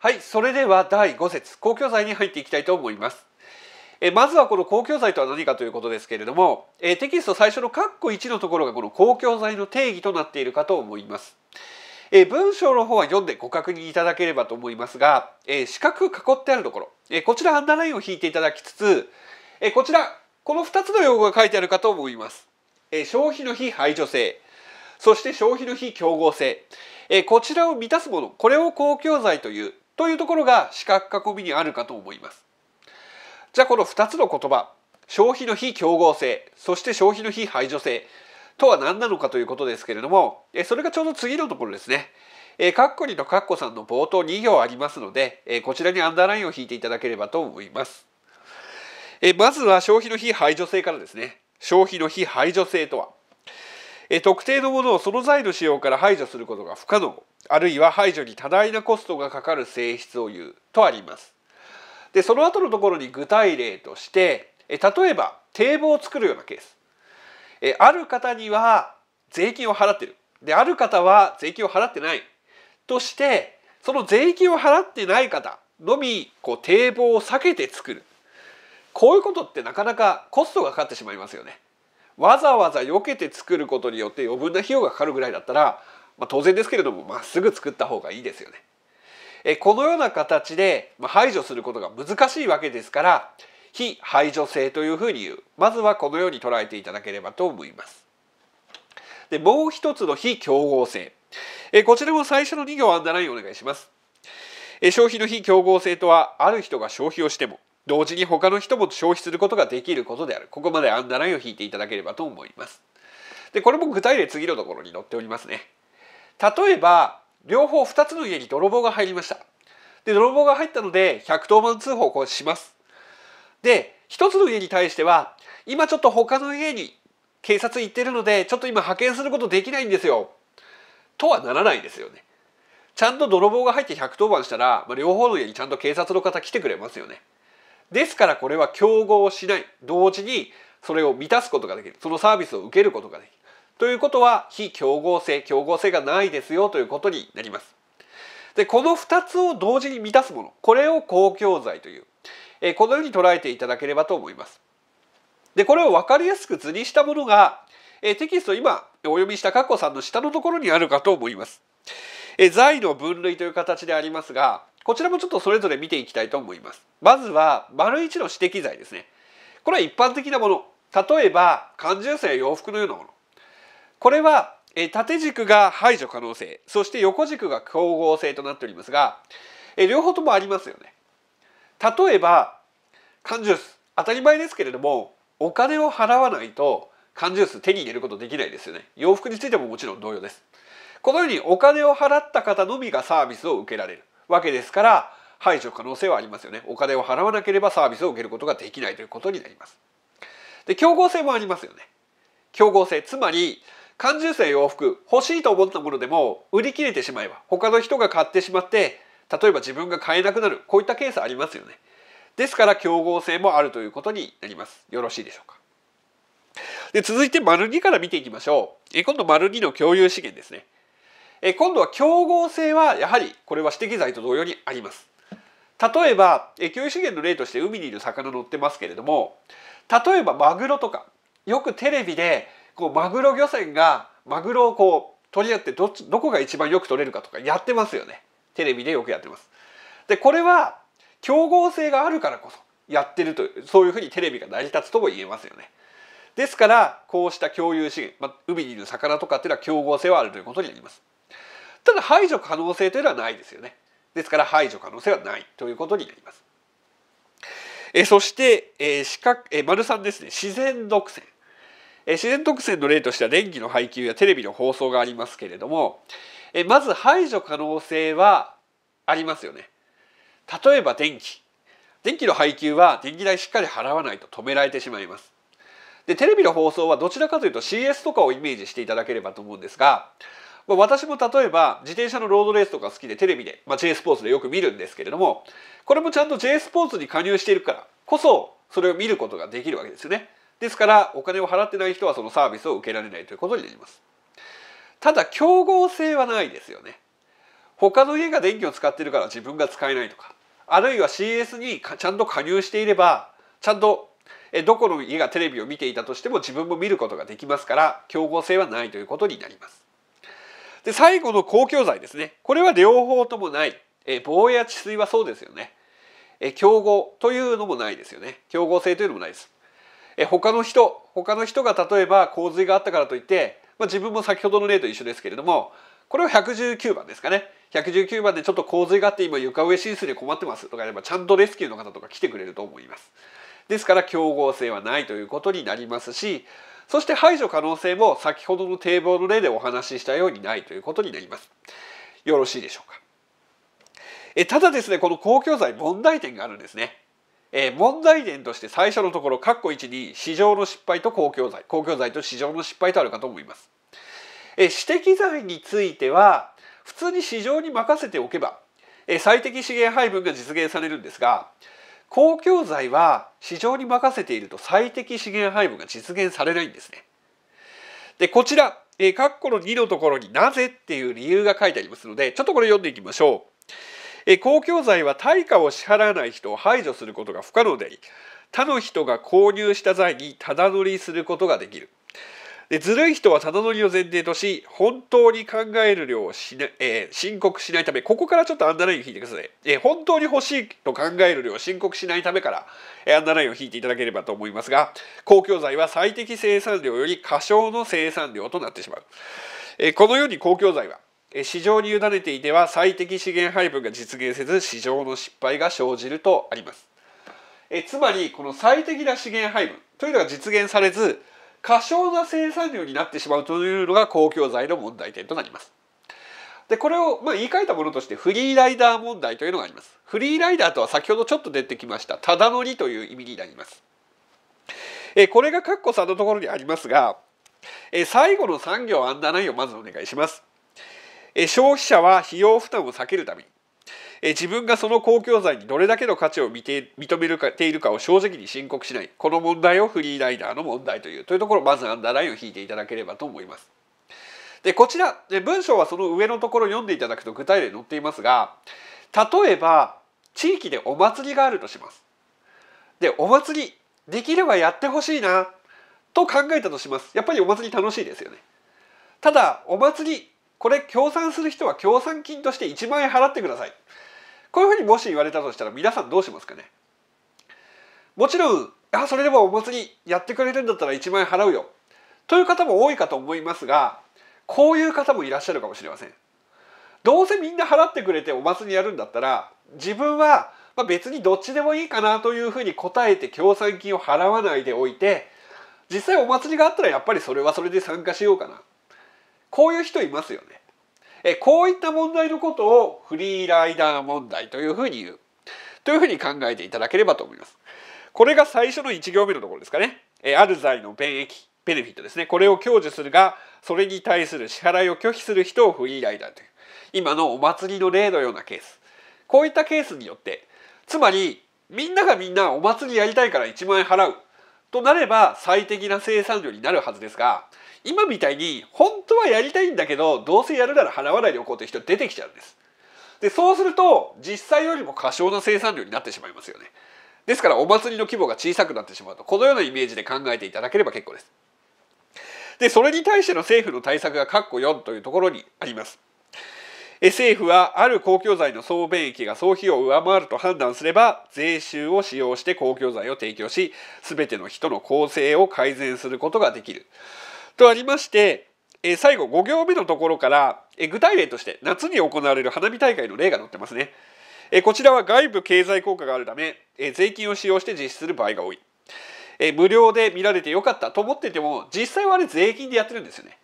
はいそれでは第5節公共財に入っていきたいと思いますえまずはこの公共財とは何かということですけれどもえテキスト最初の括弧1のところがこの公共財の定義となっているかと思いますえ文章の方は読んでご確認いただければと思いますが、え四角囲ってあるところ、えこちらアンダーラインを引いていただきつつ、えこちらこの2つの用語が書いてあるかと思います、え消費の非排除性そして消費の非競合性、えこちらを満たすものこれを公共財というというところが四角囲みにあるかと思います。じゃあこの2つの言葉消費の非競合性そして消費の非排除性とは何なのかということですけれどもそれがちょうど次のところですね。えカッコリのカッコさんの冒頭2行ありますので、えこちらにアンダーラインを引いていただければと思います。えまずは消費の非排除性からですね。消費の非排除性とは、え特定のものをその財の使用から排除することが不可能あるいは排除に多大なコストがかかる性質を言うとあります。でその後のところに具体例として例えば堤防を作るようなケースある方には税金を払ってるである方は税金を払ってないとしてその税金を払ってない方のみこう堤防を避けて作るこういうことってなかなかコストがかかってしまいますよね。わざわざ避けて作ることによって余分な費用がかかるぐらいだったらまあ、当然ですけれどもまっすぐ作った方がいいですよね。えこのような形で排除することが難しいわけですから非排除性というふうに言うまずはこのように捉えていただければと思います。でもう一つの非競合性えこちらも最初の2行アンダーラインお願いします。え消費の非競合性とはある人が消費をしても同時に他の人も消費することができることであるここまでアンダーラインを引いていただければと思います。でこれも具体例次のところに載っておりますね。例えば両方2つの家に泥棒が入りました。で泥棒が入ったので110番通報をこうします。で1つの家に対しては今ちょっと他の家に警察行ってるのでちょっと今派遣することできないんですよ。とはならないですよね。ちゃんと泥棒が入って110番したら、まあ、両方の家にちゃんと警察の方来てくれますよね。ですからこれは競合しない同時にそれを満たすことができるそのサービスを受けることができるということは非競合性競合性がないですよということになります。でこの2つを同時に満たすものこれを公共財という、えこのように捉えていただければと思います。でこれを分かりやすく図にしたものが、えテキスト今お読みしたカッコさんの下のところにあるかと思います。え財の分類という形でありますがこちらもちょっとそれぞれ見ていきたいと思います。まずは丸1の指摘財ですね。これは一般的なもの例えば缶ジュースや洋服のようなものこれは縦軸が排除可能性そして横軸が競合性となっておりますが両方ともありますよね。例えば缶ジュース当たり前ですけれどもお金を払わないと缶ジュース手に入れることできないですよね。洋服についてももちろん同様です。このようにお金を払った方のみがサービスを受けられるわけですから排除可能性はありますよね。お金を払わなければサービスを受けることができないということになります。で競合性もありますよね。競合性つまり缶ジュースや洋服欲しいと思ったものでも売り切れてしまえば他の人が買ってしまって例えば自分が買えなくなるこういったケースありますよね。ですから競合性もあるということになります。よろしいでしょうか。で続いて丸2から見ていきましょう。え今度丸2の共有資源ですね。え今度は競合性はやはりこれは指摘罪と同様にあります。例えばえ共有資源の例として海にいる魚乗ってますけれども例えばマグロとかよくテレビでこうマグロ漁船がマグロをこう取り合ってどどこが一番よく取れるかとかやってますよねテレビでよくやってます。でこれは競合性があるからこそやってるというそういうふうにテレビが成り立つとも言えますよね。ですからこうした共有資源、まあ、海にいる魚とかっていうのは競合性はあるということになります。ただ排除可能性というのはないですよね。ですから排除可能性はないということになります。えそして、えー、四角え丸3ですね自然独占。え自然特性の例としては電気の配給やテレビの放送がありますけれども、えまず排除可能性はありますよね。例えば電気。電気の配給は電気代しっかり払わないと止められてしまいます。でテレビの放送はどちらかというと CS とかをイメージしていただければと思うんですが、まあ、私も例えば自転車のロードレースとか好きでテレビで、まあ、J スポーツでよく見るんですけれどもこれもちゃんと J スポーツに加入しているからこそそれを見ることができるわけですよね。ですからお金を払ってない人はそのサービスを受けられないということになりますただ競合性はないですよね他の家が電気を使っているから自分が使えないとかあるいは CS にちゃんと加入していればちゃんとどこの家がテレビを見ていたとしても自分も見ることができますから競合性はないということになりますで最後の公共財ですねこれは両方ともない防衛や治水はそうですよねえ競合というのもないですよね競合性というのもないですえ他の人他の人が例えば洪水があったからといって、まあ、自分も先ほどの例と一緒ですけれどもこれを119番ですかね119番でちょっと洪水があって今床上浸水で困ってますとかやればちゃんとレスキューの方とか来てくれると思います。ですから競合性はないということになりますしそして排除可能性も先ほどの堤防の例でお話ししたようにないということになります。よろしいでしょうか。えただですねこの公共財問題点があるんですね。えー、問題点として最初のところ括弧1に市場の失敗と公共財公共財と市場の失敗とあるかと思います。えー、私的財については普通に市場に任せておけば、えー、最適資源配分が実現されるんですが公共財は市場に任せていると最適資源配分が実現されないんですね。でこちら、えー、括弧の2のところになぜっていう理由が書いてありますのでちょっとこれ読んでいきましょう。公共財は対価を支払わない人を排除することが不可能であり、他の人が購入した際にただ乗りすることができる。でずるい人はただ乗りを前提とし、本当に考える量をしな、えー、申告しないため、ここからちょっとアンダーラインを引いてください。えー、本当に欲しいと考える量を申告しないためから、えアンダーラインを引いていただければと思いますが、公共財は最適生産量より過小の生産量となってしまう。えー、このように公共財は、市場に委ねていては最適資源配分が実現せず市場の失敗が生じるとありますえつまりこの最適な資源配分というのが実現されず過小な生産量になってしまうというのが公共財の問題点となりますでこれをまあ言い換えたものとしてフリーライダー問題というのがありますフリーライダーとは先ほどちょっと出てきましたただ乗りという意味になりますえこれが括弧んのところにありますがえ最後のー行案内をまずお願いします消費者は費用負担を避けるために自分がその公共財にどれだけの価値を認めるかているかを正直に申告しないこの問題をフリーライダーの問題というというところまずアンダーラインを引いていただければと思います。でこちら文章はその上のところ読んでいただくと具体例載っていますが例えば地域でお祭りがあるとします。でお祭りできればやってほしいなと考えたとします。やっぱりお祭り楽しいですよね。ただお祭りこれ協賛する人は協賛金として1万円払ってくださいこういうふうにもし言われたとしたら皆さんどうしますかねもちろんあそれでもお祭りやってくれるんだったら1万円払うよという方も多いかと思いますがこういう方もいらっしゃるかもしれませんどうせみんな払ってくれてお祭りやるんだったら自分は別にどっちでもいいかなというふうに答えて協賛金を払わないでおいて実際お祭りがあったらやっぱりそれはそれで参加しようかなこういう人いますよね。えこういった問題のことをフリーライダー問題というふうに言うというふうに考えていただければと思います。これが最初の1行目のところですかね。えある罪の便益ベネフィットですねこれを享受するがそれに対する支払いを拒否する人をフリーライダーという今のお祭りの例のようなケースこういったケースによってつまりみんながみんなお祭りやりたいから1万円払うとなれば最適な生産量になるはずですが今みたいに本当はやりたいんだけどどうせやるなら払わないでおこうという人出てきちゃうんです。でそうすると実際よりも過小な生産量になってしまいますよね。ですからお祭りの規模が小さくなってしまうとこのようなイメージで考えていただければ結構です。でそれに対しての政府の対策が括弧4というところにあります。政府はある公共財の総便益が総費を上回ると判断すれば税収を使用して公共財を提供し全ての人の構成を改善することができる。とありまして、えー、最後5行目のところから、えー、具体例として夏に行われる花火大会の例が載ってますね。えー、こちらは外部経済効果があるため、えー、税金を使用して実施する場合が多い。えー、無料で見られてよかったと思ってても実際はあれ税金でやってるんですよね。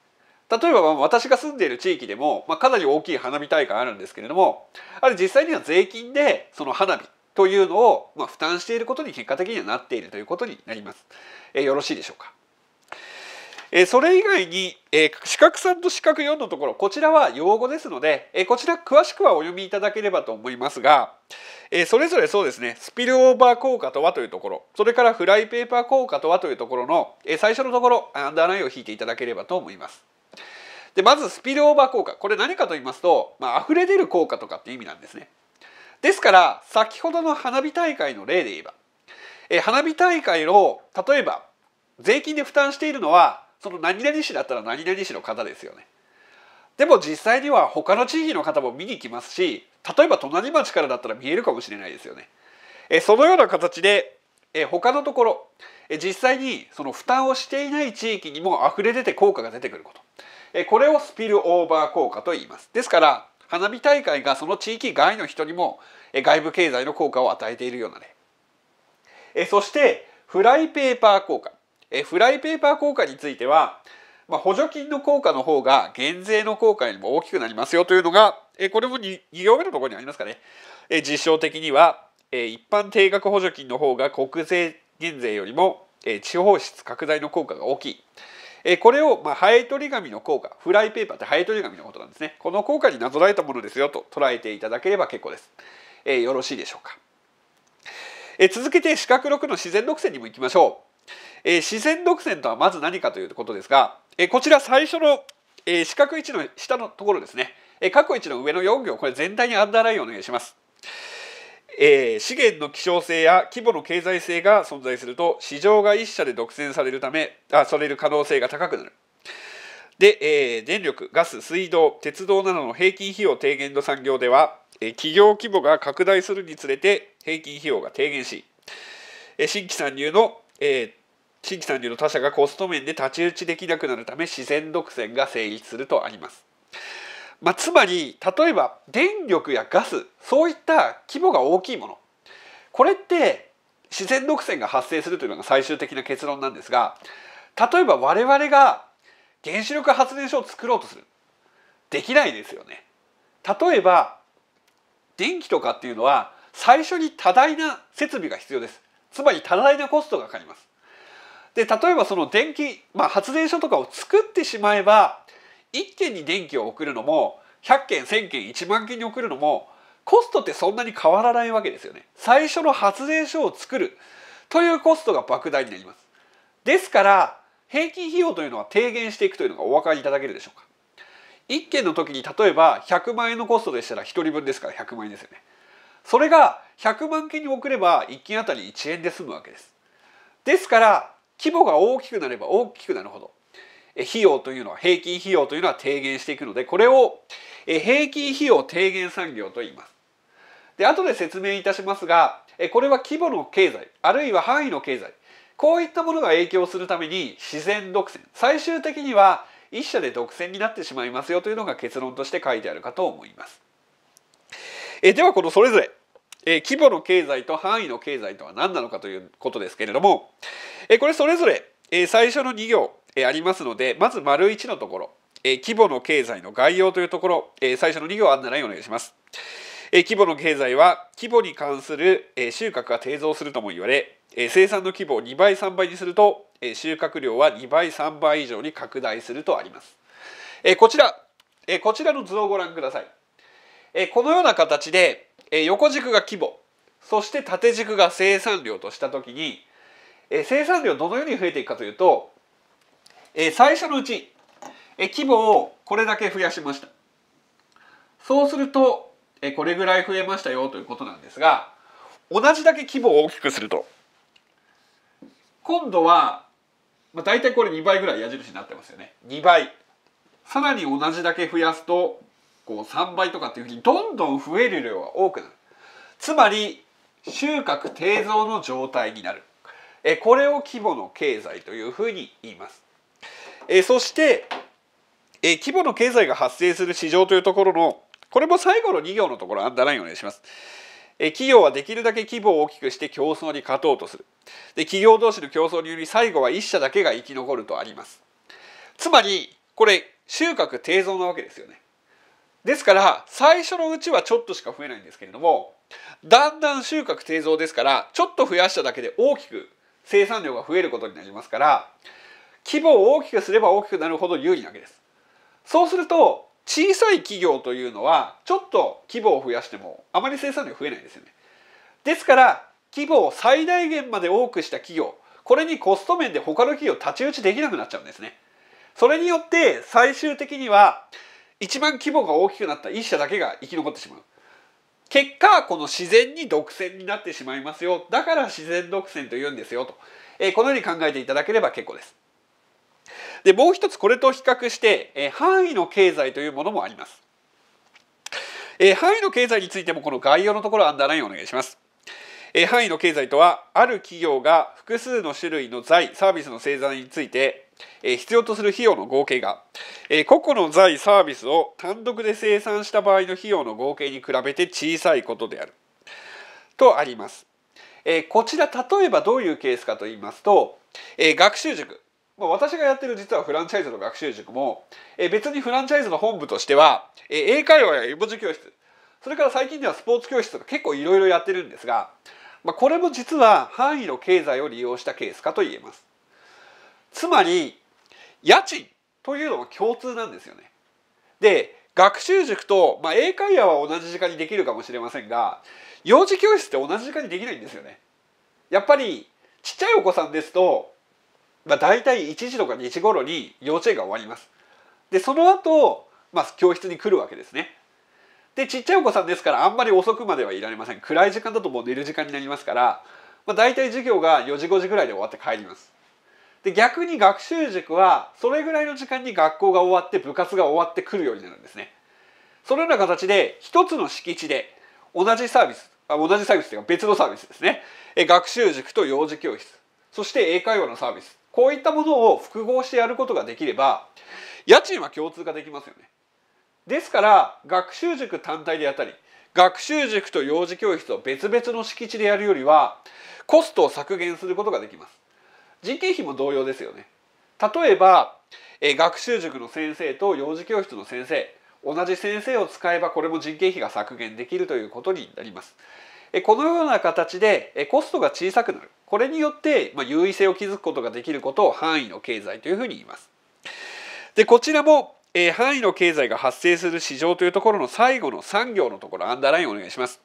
例えば私が住んでいる地域でも、まあ、かなり大きい花火大会あるんですけれどもあれ実際には税金でその花火というのを、まあ、負担していることに結果的にはなっているということになります。えー、よろしいでしょうか。えそれ以外に、え四角3と四角4のところこちらは用語ですので、えこちら詳しくはお読みいただければと思いますが、えそれぞれそうですねスピルオーバー効果とはというところそれからフライペーパー効果とはというところの、え最初のところアンダーラインを引いていただければと思います。でまずスピルオーバー効果これ何かと言いますと、まあ溢れ出る効果とかって意味なんですね。ですから先ほどの花火大会の例で言えば、え花火大会を例えば税金で負担しているのはその何々市だったら何々市の方ですよね。でも実際には他の地域の方も見に来ますし例えば隣町からだったら見えるかもしれないですよね。えそのような形でえ他のところえ実際にその負担をしていない地域にも溢れ出て効果が出てくることえこれをスピルオーバー効果と言います。ですから花火大会がその地域外の人にもえ外部経済の効果を与えているような例。えそしてフライペーパー効果えフライペーパー効果については、まあ、補助金の効果の方が減税の効果よりも大きくなりますよというのが、えこれも 2, 2行目のところにありますかね、え実証的には、え一般定額補助金の方が国税減税よりも、え地方質拡大の効果が大きい。えこれを、まあ、ハエトリガミの効果フライペーパーってハエトリガミのことなんですねこの効果になぞらえたものですよと捉えていただければ結構です、えよろしいでしょうか、え続けて四角6の自然独占にもいきましょうえー、自然独占とはまず何かということですが、えー、こちら最初の、えー、四角1の下のところですね、えー、過去1の上の4行これ全体にアンダーラインをお願いします。えー、資源の希少性や規模の経済性が存在すると市場が一社で独占されるためあされる可能性が高くなる。で、えー、電力ガス水道鉄道などの平均費用低減の産業では、え企業規模が拡大するにつれて平均費用が低減し、え新規参入の、えー、新規参入の他社がコスト面で太刀打ちできなくなるため自然独占が成立するとあります。まあ、つまり例えば電力やガスそういった規模が大きいものこれって自然独占が発生するというのが最終的な結論なんですが例えば我々が原子力発電所を作ろうとするできないですよね。例えば電気とかっていうのは最初に多大な設備が必要です。つまり多大なコストがかかります。で例えばその電気、まあ、発電所とかを作ってしまえば1軒に電気を送るのも100件1,000件1万件に送るのもコストってそんなに変わらないわけですよね。最初の発電所を作るというコストが莫大になります。ですから平均費用というのは低減していくというのがお分かりいただけるでしょうか。1件の時に例えば100万円のコストでしたら1人分ですから100万円ですよね。それが100万件に送れば1件あたり1円で済むわけです。ですから規模が大きくなれば大きくなるほど費用というのは平均費用というのは低減していくのでこれを平均費用低減産業と言います。で後で説明いたしますがこれは規模の経済あるいは範囲の経済こういったものが影響するために自然独占最終的には一社で独占になってしまいますよというのが結論として書いてあるかと思います。えではこのそれぞれえー、規模の経済と範囲の経済とは何なのかということですけれども、えー、これそれぞれ、えー、最初の2行、えー、ありますのでまず丸1のところ、えー、規模の経済の概要というところ、えー、最初の2行案内お願いします。えー、規模の経済は規模に関する、えー、収穫が低増するとも言われ、えー、生産の規模を2倍3倍にすると、えー、収穫量は2倍3倍以上に拡大するとあります。えー、こちら、えー、こちらの図をご覧ください。えー、このような形で、え横軸が規模そして縦軸が生産量とした時に、え生産量どのように増えていくかというと、え最初のうち、え規模をこれだけ増やしましたそうすると、えこれぐらい増えましたよということなんですが同じだけ規模を大きくすると今度は、まあ、大体これ2倍ぐらい矢印になってますよね2倍さらに同じだけ増やすとこう3倍とかっていうふうにどんどん増える量が多くなるつまり収穫低増の状態になるえこれを規模の経済というふうに言いますえそしてえ規模の経済が発生する市場というところのこれも最後の2行のところアンダーラインお願いしますえ企業はできるだけ規模を大きくして競争に勝とうとするで企業同士の競争により最後は1社だけが生き残るとありますつまりこれ収穫低増なわけですよねですから最初のうちはちょっとしか増えないんですけれどもだんだん収穫低増ですからちょっと増やしただけで大きく生産量が増えることになりますから規模を大きくすれば大きくなるほど有利なわけです。そうすると小さい企業というのはちょっと規模を増やしてもあまり生産量増えないですよね。ですから規模を最大限まで多くした企業これにコスト面で他の企業太刀打ちできなくなっちゃうんですね。それによって最終的には一番規模が大きくなった一社だけが生き残ってしまう結果この自然に独占になってしまいますよだから自然独占というんですよと、えー、このように考えていただければ結構ですでもう一つこれと比較して、えー、範囲の経済というものもあります、えー、範囲の経済についてもこの概要のところアンダーラインお願いしますえ範囲の経済とはある企業が複数の種類の財サービスの製材についてえ必要とする費用の合計が、え個々の財サービスを単独で生産した場合の費用の合計に比べて小さいことであるとあります。えこちら例えばどういうケースかと言いますと、え学習塾ま私がやってる実はフランチャイズの学習塾も、え別にフランチャイズの本部としては、え英会話や絵文字教室それから最近ではスポーツ教室とか結構いろいろやってるんですが、まこれも実は範囲の経済を利用したケースかと言えます。つまり家賃というのは共通なんですよね。で学習塾と、まあ、英会話は同じ時間にできるかもしれませんが幼児教室って同じ時間にできないんですよね。やっぱりちっちゃいお子さんですと、まあ、大体1時とか2時頃に幼稚園が終わります。でその後、まあ教室に来るわけですね。でちっちゃいお子さんですからあんまり遅くまではいられません暗い時間だともう寝る時間になりますから、まあ、大体授業が4時5時ぐらいで終わって帰ります。で逆に学習塾はそれぐらいの時間に学校が終わって部活が終わってくるようになるんですね。そのような形で一つの敷地で同じサービスあ同じサービスというか別のサービスですねえ学習塾と幼児教室そして英会話のサービスこういったものを複合してやることができれば家賃は共通化できますよね。ですから学習塾単体でやったり学習塾と幼児教室を別々の敷地でやるよりはコストを削減することができます。人件費も同様ですよね例えば、え学習塾の先生と幼児教室の先生同じ先生を使えばこれも人件費が削減できるということになります。このような形でコストが小さくなるこれによって優位性を築くことができることを範囲の経済というふうに言います。でこちらも範囲の経済が発生する市場というところの最後の産業のところアンダーラインお願いします。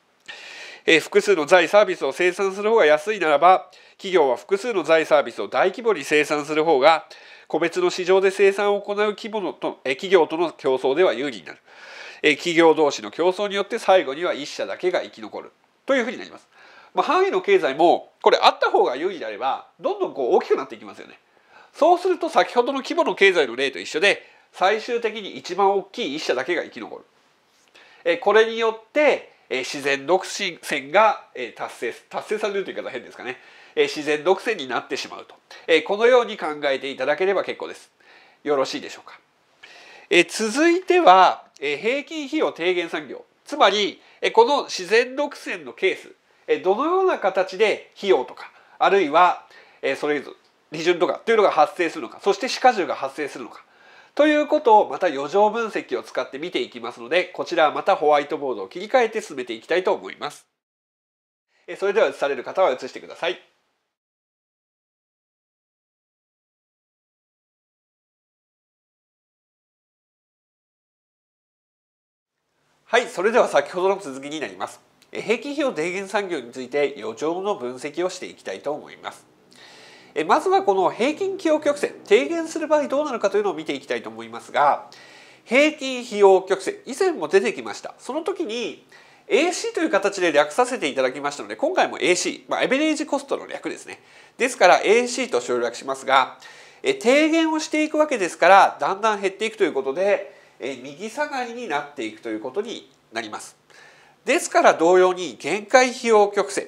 え複数の財サービスを生産する方が安いならば企業は複数の財サービスを大規模に生産する方が個別の市場で生産を行う規模のと、え企業との競争では有利になる、え企業同士の競争によって最後には1社だけが生き残るというふうになります。まあ、範囲の経済もこれあった方が有利であればどんどんこう大きくなっていきますよね。そうすると先ほどの規模の経済の例と一緒で最終的に一番大きい1社だけが生き残る。えこれによってえ自然独占が、え達成達成されるという言い方変ですかね、え自然独占になってしまうと、えこのように考えていただければ結構です。よろしいでしょうか。え続いては、え平均費用低減産業つまり、えこの自然独占のケース、えどのような形で費用とかあるいは、えそれ利潤とかというのが発生するのかそして歯科獣が発生するのかということをまた余剰分析を使って見ていきますので、こちらはまたホワイトボードを切り替えて進めていきたいと思います。それでは映される方は映してください。はい、それでは先ほどの続きになります。平均費用低減産業について余剰の分析をしていきたいと思います。えまずはこの平均費用曲線低減する場合どうなるかというのを見ていきたいと思いますが平均費用曲線以前も出てきましたその時に AC という形で略させていただきましたので今回も AC、まあ、エベレージコストの略ですねですから AC と省略しますがえ低減をしていくわけですからだんだん減っていくということでえ右下がりになっていくということになりますですから同様に限界費用曲線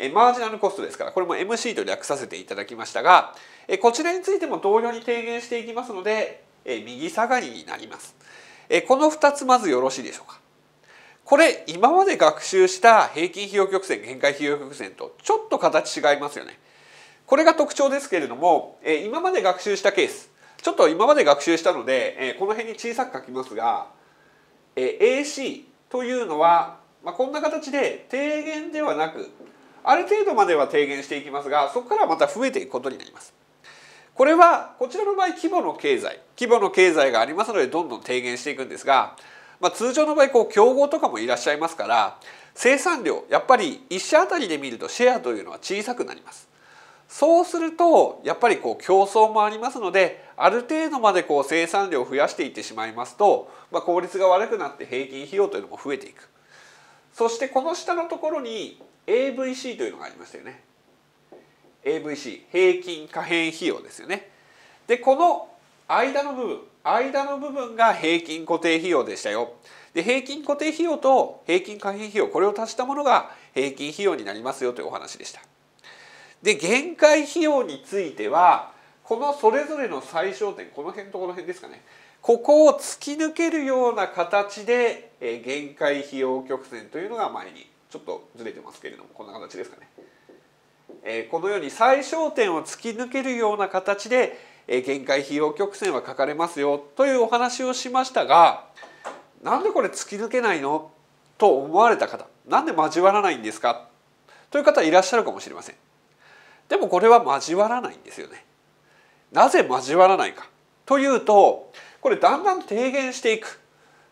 えマージナルコストですからこれも MC と略させていただきましたが、えこちらについても同様に提言していきますので、え右下がりになります、えこの2つまずよろしいでしょうかこれ今まで学習した平均費用曲線限界費用曲線とちょっと形違いますよねこれが特徴ですけれども、え今まで学習したケースちょっと今まで学習したので、えこの辺に小さく書きますが、え AC というのは、まあ、こんな形で低減ではなくある程度までは低減していきますがそこからまた増えていくことになります。これはこちらの場合規模の経済規模の経済がありますのでどんどん低減していくんですが、まあ、通常の場合こう競合とかもいらっしゃいますから生産量やっぱり1社あたりで見るとシェアというのは小さくなります。そうするとやっぱりこう競争もありますのである程度までこう生産量を増やしていってしまいますと、まあ、効率が悪くなって平均費用というのも増えていく。そしてこの下のところに AVC というのがありますよね AVC 平均可変費用ですよねでこの間の部分間の部分が平均固定費用でしたよで平均固定費用と平均可変費用これを足したものが平均費用になりますよというお話でしたで限界費用についてはこのそれぞれの最小点この辺とこの辺ですかねここを突き抜けるような形で限界費用曲線というのが前にちょっとずれてますけれどもこんな形ですかね。えー、このように最小点を突き抜けるような形で、えー、限界費用曲線は書かれますよというお話をしましたがなんでこれ突き抜けないのと思われた方なんで交わらないんですかという方いらっしゃるかもしれません。でもこれは交わらないんですよね。なぜ交わらないかというとこれだんだん低減していく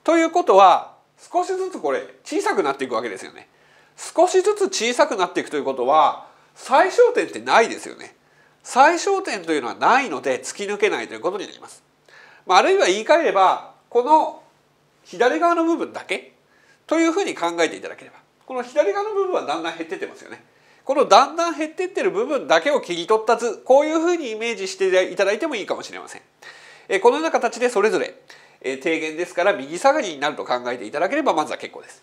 ということは少しずつこれ小さくなっていくわけですよね。少しずつ小さくなっていくということは最小点ってないですよね。最小点というのはないので突き抜けないということになります。まあ、あるいは言い換えればこの左側の部分だけというふうに考えていただければこの左側の部分はだんだん減ってってますよね。このだんだん減ってってる部分だけを切り取った図こういうふうにイメージしていただいてもいいかもしれません。このような形でそれぞれ低減ですから右下がりになると考えていただければまずは結構です。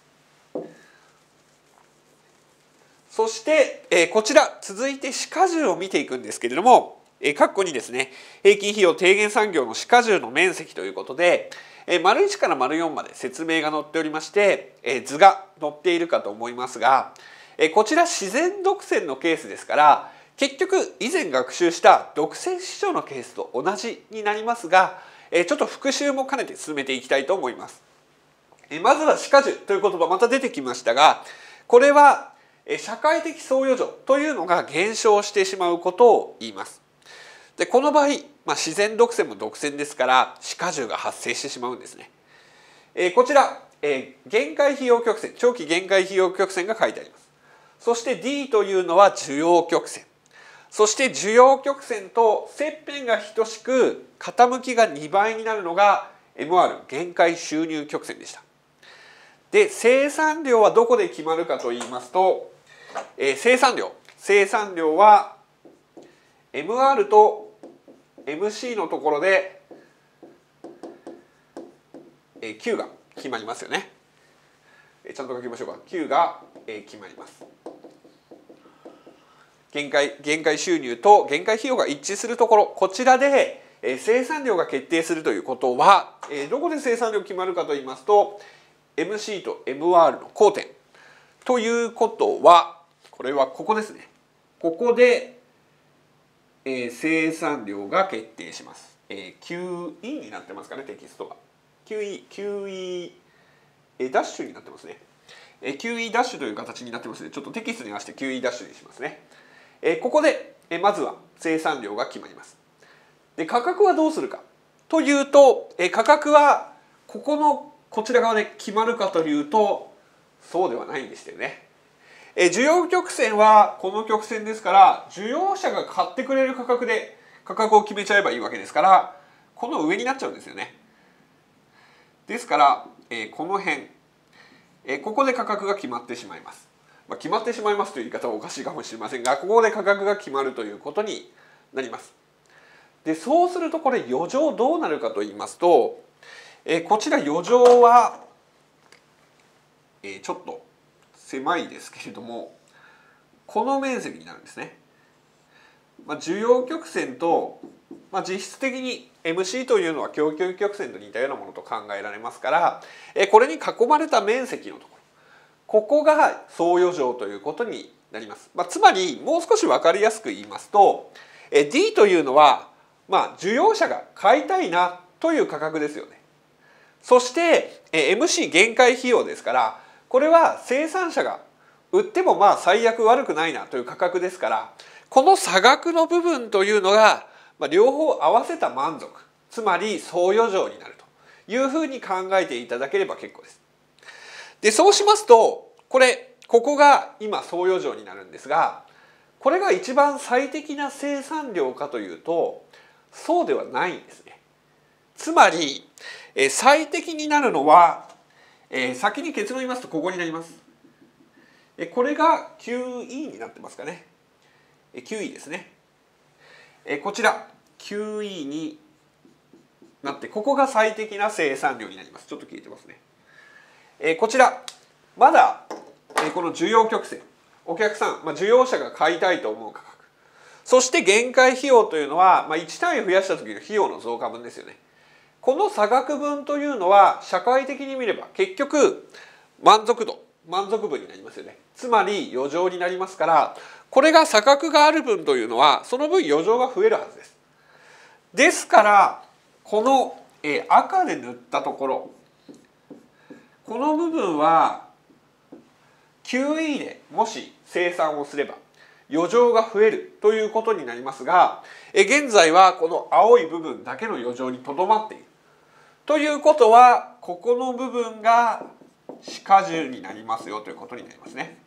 そして、えこちら続いて歯科銃を見ていくんですけれども、えー、括弧にですね平均費用低減産業の歯科獣の面積ということで、えー、丸1から丸4まで説明が載っておりまして、え図が載っているかと思いますが、えこちら自然独占のケースですから結局以前学習した独占市場のケースと同じになりますが、えちょっと復習も兼ねて進めていきたいと思います。えまずは歯科銃という言葉また出てきましたがこれは社会的相与剰というのが減少してしまうことを言います。でこの場合、まあ、自然独占も独占ですから歯科獣が発生してしまうんですね。えー、こちら、えー、限界費用曲線長期限界費用曲線が書いてあります。そして D というのは需要曲線。そして需要曲線と切片が等しく傾きが2倍になるのが MR 限界収入曲線でした。で生産量はどこで決まるかと言いますと、えー、生産量生産量は MR と MC のところで、えー、Q が決まりますよね、えー、ちゃんと書きましょうか Q が、えー、決まります限界限界収入と限界費用が一致するところこちらで、えー、生産量が決定するということは、えー、どこで生産量決まるかと言いますと MC と MR の交点ということはこれはここですねここで、えー、生産量が決定します、えー、QE になってますかねテキストは。QE QE えダッシュになってますねえ QE ダッシュという形になってますねちょっとテキストに合わせて QE ダッシュにしますね、えー、ここで、えー、まずは生産量が決まりますで価格はどうするかというと、えー、価格はここのこちら側で決まるかというとそうではないんですよね。え需要曲線はこの曲線ですから需要者が買ってくれる価格で価格を決めちゃえばいいわけですからこの上になっちゃうんですよね。ですから、えこの辺、えここで価格が決まってしまいます。まあ、決まってしまいますという言い方はおかしいかもしれませんがここで価格が決まるということになります。でそうするとこれ余剰どうなるかと言いますとえー、こちら余剰は、えー、ちょっと狭いですけれどもこの面積になるんですね。まあ、需要曲線と、まあ、実質的に MC というのは供給曲線と似たようなものと考えられますから、えー、これに囲まれた面積のところここが総余剰ということになります。まあ、つまりもう少し分かりやすく言いますと、えー、D というのは、まあ、需要者が買いたいなという価格ですよね。そして MC 限界費用ですからこれは生産者が売ってもまあ最悪悪くないなという価格ですからこの差額の部分というのが両方合わせた満足つまり総余剰になるというふうに考えていただければ結構です。でそうしますとこれここが今総余剰になるんですがこれが一番最適な生産量かというとそうではないんですね。つまりえー、最適になるのは、えー、先に結論言いますとここになります。えこれが QE になってますかね。え QE ですね。えこちら QE になってここが最適な生産量になります。ちょっと消えてますね。えこちらまだ、えこの需要曲線お客さん、まあ、需要者が買いたいと思う価格そして限界費用というのは、まあ、1単位増やした時の費用の増加分ですよね。この差額分というのは社会的に見れば結局満足度満足分になりますよねつまり余剰になりますからこれが差額がある分というのはその分余剰が増えるはずです。ですからこの、え赤で塗ったところこの部分は QE でもし生産をすれば余剰が増えるということになりますが現在はこの青い部分だけの余剰にとどまっている。ということはここの部分が歯科重になりますよということになりますね。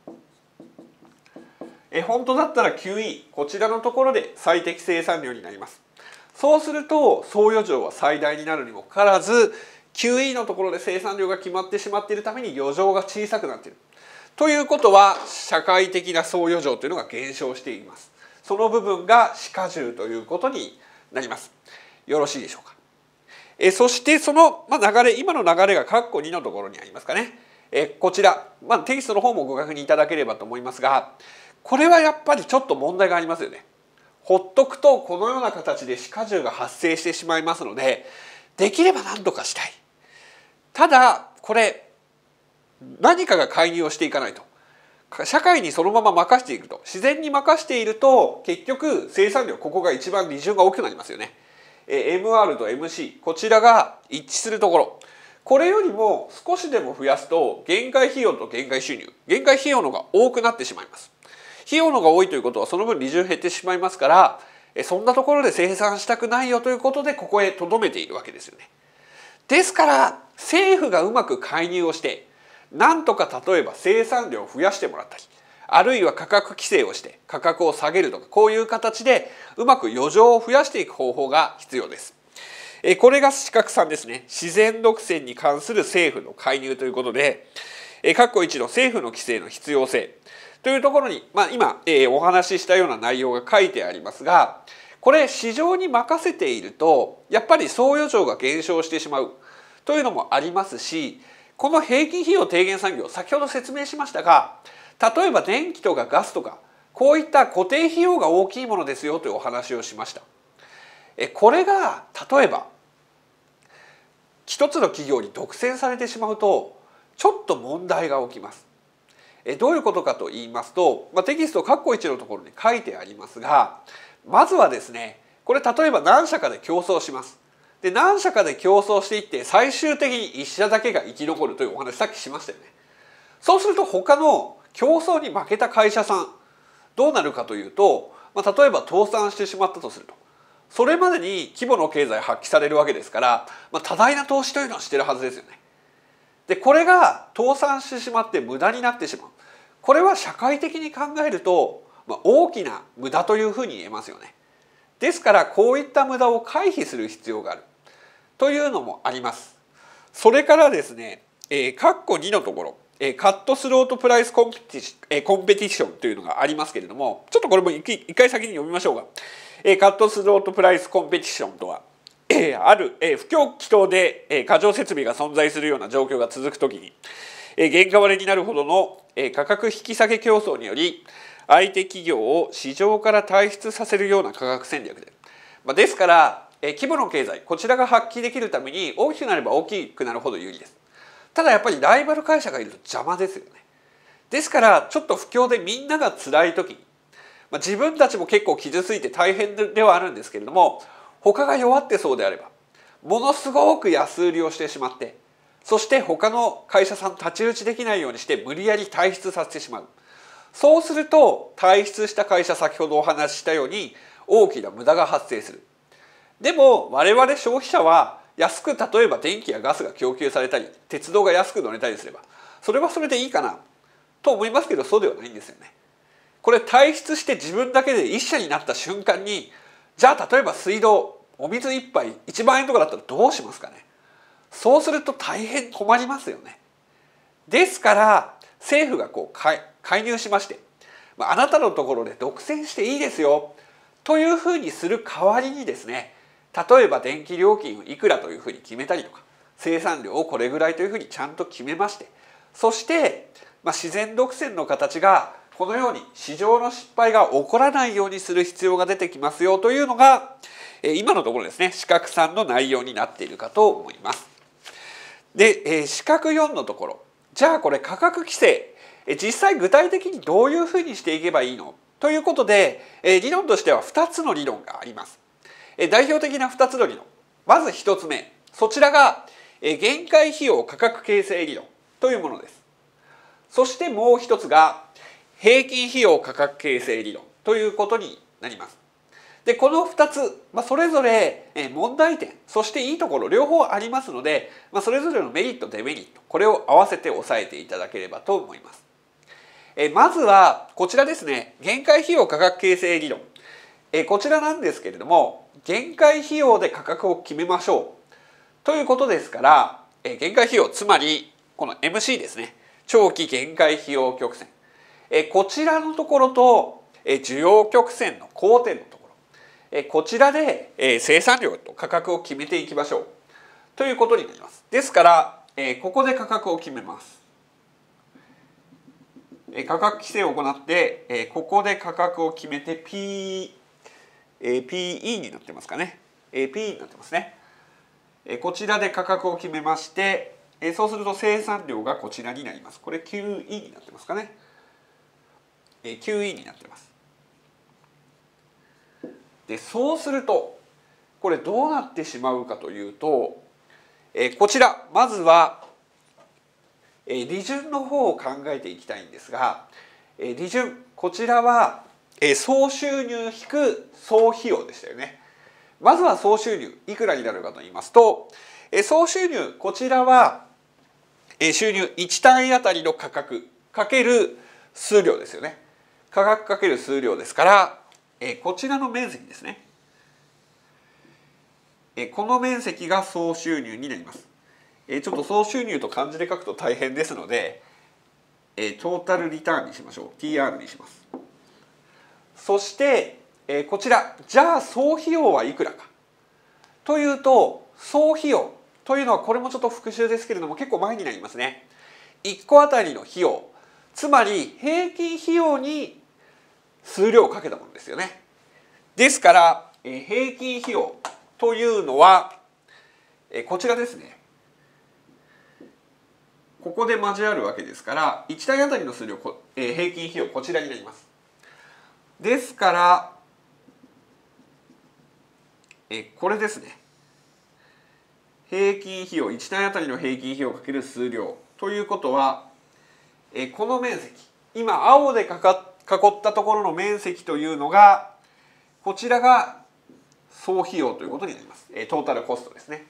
え本当だったら QE こちらのところで最適生産量になります。そうすると総余剰は最大になるにもかかわらず QE のところで生産量が決まってしまっているために余剰が小さくなっている。ということは社会的な総余剰というのが減少しています。その部分が歯科重ということになります。よろしいでしょうか。えそしてその、まあ、流れ今の流れが括弧2のところにありますかね。えこちら、まあ、テキストの方もご確認いただければと思いますがこれはやっぱりちょっと問題がありますよね。ほっとくとこのような形で歯科獣が発生してしまいますのでできれば何とかしたい。ただこれ何かが介入をしていかないと社会にそのまま任していくと自然に任していると結局生産量ここが一番利潤が大きくなりますよね。え MR と MC こちらが一致するところこれよりも少しでも増やすと限界費用と限界収入限界費用のが多くなってしまいます費用のが多いということはその分利潤減ってしまいますからそんなところで生産したくないよということでここへ留めているわけですよねですから政府がうまく介入をしてなんとか例えば生産量を増やしてもらったりあるいは価格規制をして価格を下げるとかこういう形でうまく余剰を増やしていく方法が必要です。これが四角さんですね自然独占に関する政府の介入ということで括弧1の政府の規制の必要性というところに、まあ、今、えお話ししたような内容が書いてありますがこれ市場に任せているとやっぱり総余剰が減少してしまうというのもありますしこの平均費用低減産業先ほど説明しましたが例えば電気とかガスとかこういった固定費用が大きいものですよというお話をしました。これが例えば一つの企業に独占されてしまうとちょっと問題が起きます。どういうことかと言いますと、まあ、テキスト括弧1のところに書いてありますがまずはですねこれ例えば何社かで競争します。で何社かで競争していって最終的に1社だけが生き残るというお話さっきしましたよね。そうすると他の競争に負けた会社さんどうなるかというと、まあ、例えば倒産してしまったとするとそれまでに規模の経済発揮されるわけですから、まあ、多大な投資というのはしてるはずですよね。でこれが倒産してしまって無駄になってしまうこれは社会的に考えると、まあ、大きな無駄というふうに言えますよね。ですからこういった無駄を回避する必要があるというのもあります。それからですね、えー、括弧2のところえカットスロートプライスコンペティシ,、えコンペティションというのがありますけれどもちょっとこれも一回先に読みましょうが、えカットスロートプライスコンペティションとは、えある、え不況気等で、え過剰設備が存在するような状況が続くときに、え原価割れになるほどの、え価格引き下げ競争により相手企業を市場から退出させるような価格戦略で、まあ、ですから、え規模の経済こちらが発揮できるために大きくなれば大きくなるほど有利です。ただやっぱりライバル会社がいると邪魔ですよね。ですからちょっと不況でみんなが辛い時まあ、自分たちも結構傷ついて大変ではあるんですけれども他が弱ってそうであればものすごく安売りをしてしまってそして他の会社さん太刀打ちできないようにして無理やり退出させてしまうそうすると退出した会社先ほどお話ししたように大きな無駄が発生するでも我々消費者は安く例えば電気やガスが供給されたり鉄道が安く乗れたりすればそれはそれでいいかなと思いますけどそうではないんですよね。これ退出して自分だけで一社になった瞬間にじゃあ例えば水道お水1杯1万円とかだったらどうしますかねそうすると大変困りますよね。ですから政府がこう介入しましてあなたのところで独占していいですよというふうにする代わりにですね例えば電気料金をいくらというふうに決めたりとか生産量をこれぐらいというふうにちゃんと決めましてそして、まあ、自然独占の形がこのように市場の失敗が起こらないようにする必要が出てきますよというのが今のところですね四角3の内容になっているかと思います。で四角4のところじゃあこれ価格規制実際具体的にどういうふうにしていけばいいのということで理論としては2つの理論があります。代表的な2つの理論。まず1つ目そちらが限界費用価格形成理論というものですそしてもう1つが平均費用価格形成理論ということになりますでこの2つ、まあ、それぞれ問題点そしていいところ両方ありますので、まあ、それぞれのメリットデメリットこれを合わせて押さえていただければと思いますえまずはこちらですね限界費用価格形成理論えこちらなんですけれども限界費用で価格を決めましょうということですから、え限界費用つまりこの MC ですね長期限界費用曲線、えこちらのところと、え需要曲線の交点のところ、えこちらで、え生産量と価格を決めていきましょうということになりますですから、えここで価格を決めます、え価格規制を行って、えここで価格を決めて P えー、PE になってますかね、えー、PE になってますね、えー、こちらで価格を決めまして、えー、そうすると生産量がこちらになりますこれ QE になってますかね、えー、QE になってますでそうするとこれどうなってしまうかというと、えー、こちらまずは、えー、利順の方を考えていきたいんですが、えー、利順こちらはえー、総収入引く総費用でしたよね。まずは総収入いくらになるかと言いますと、えー、総収入こちらは、えー、収入1単位あたりの価格かける数量ですよね。価格かける数量ですから、えー、こちらの面積ですね。えー、この面積が総収入になります。えー、ちょっと総収入と漢字で書くと大変ですので、えー、トータルリターンにしましょう。TR にします。そして、えー、こちらじゃあ総費用はいくらかというと総費用というのはこれもちょっと復習ですけれども結構前になりますね。1個あたりの費用つまり平均費用に数量をかけたものですよね。ですから、えー、平均費用というのは、えー、こちらですね。ここで交わるわけですから1台あたりの数量、えー、平均費用こちらになります。ですからえこれですね平均費用1単当あたりの平均費用かける数量ということはえこの面積今青でかか囲ったところの面積というのがこちらが総費用ということになります、えトータルコストですね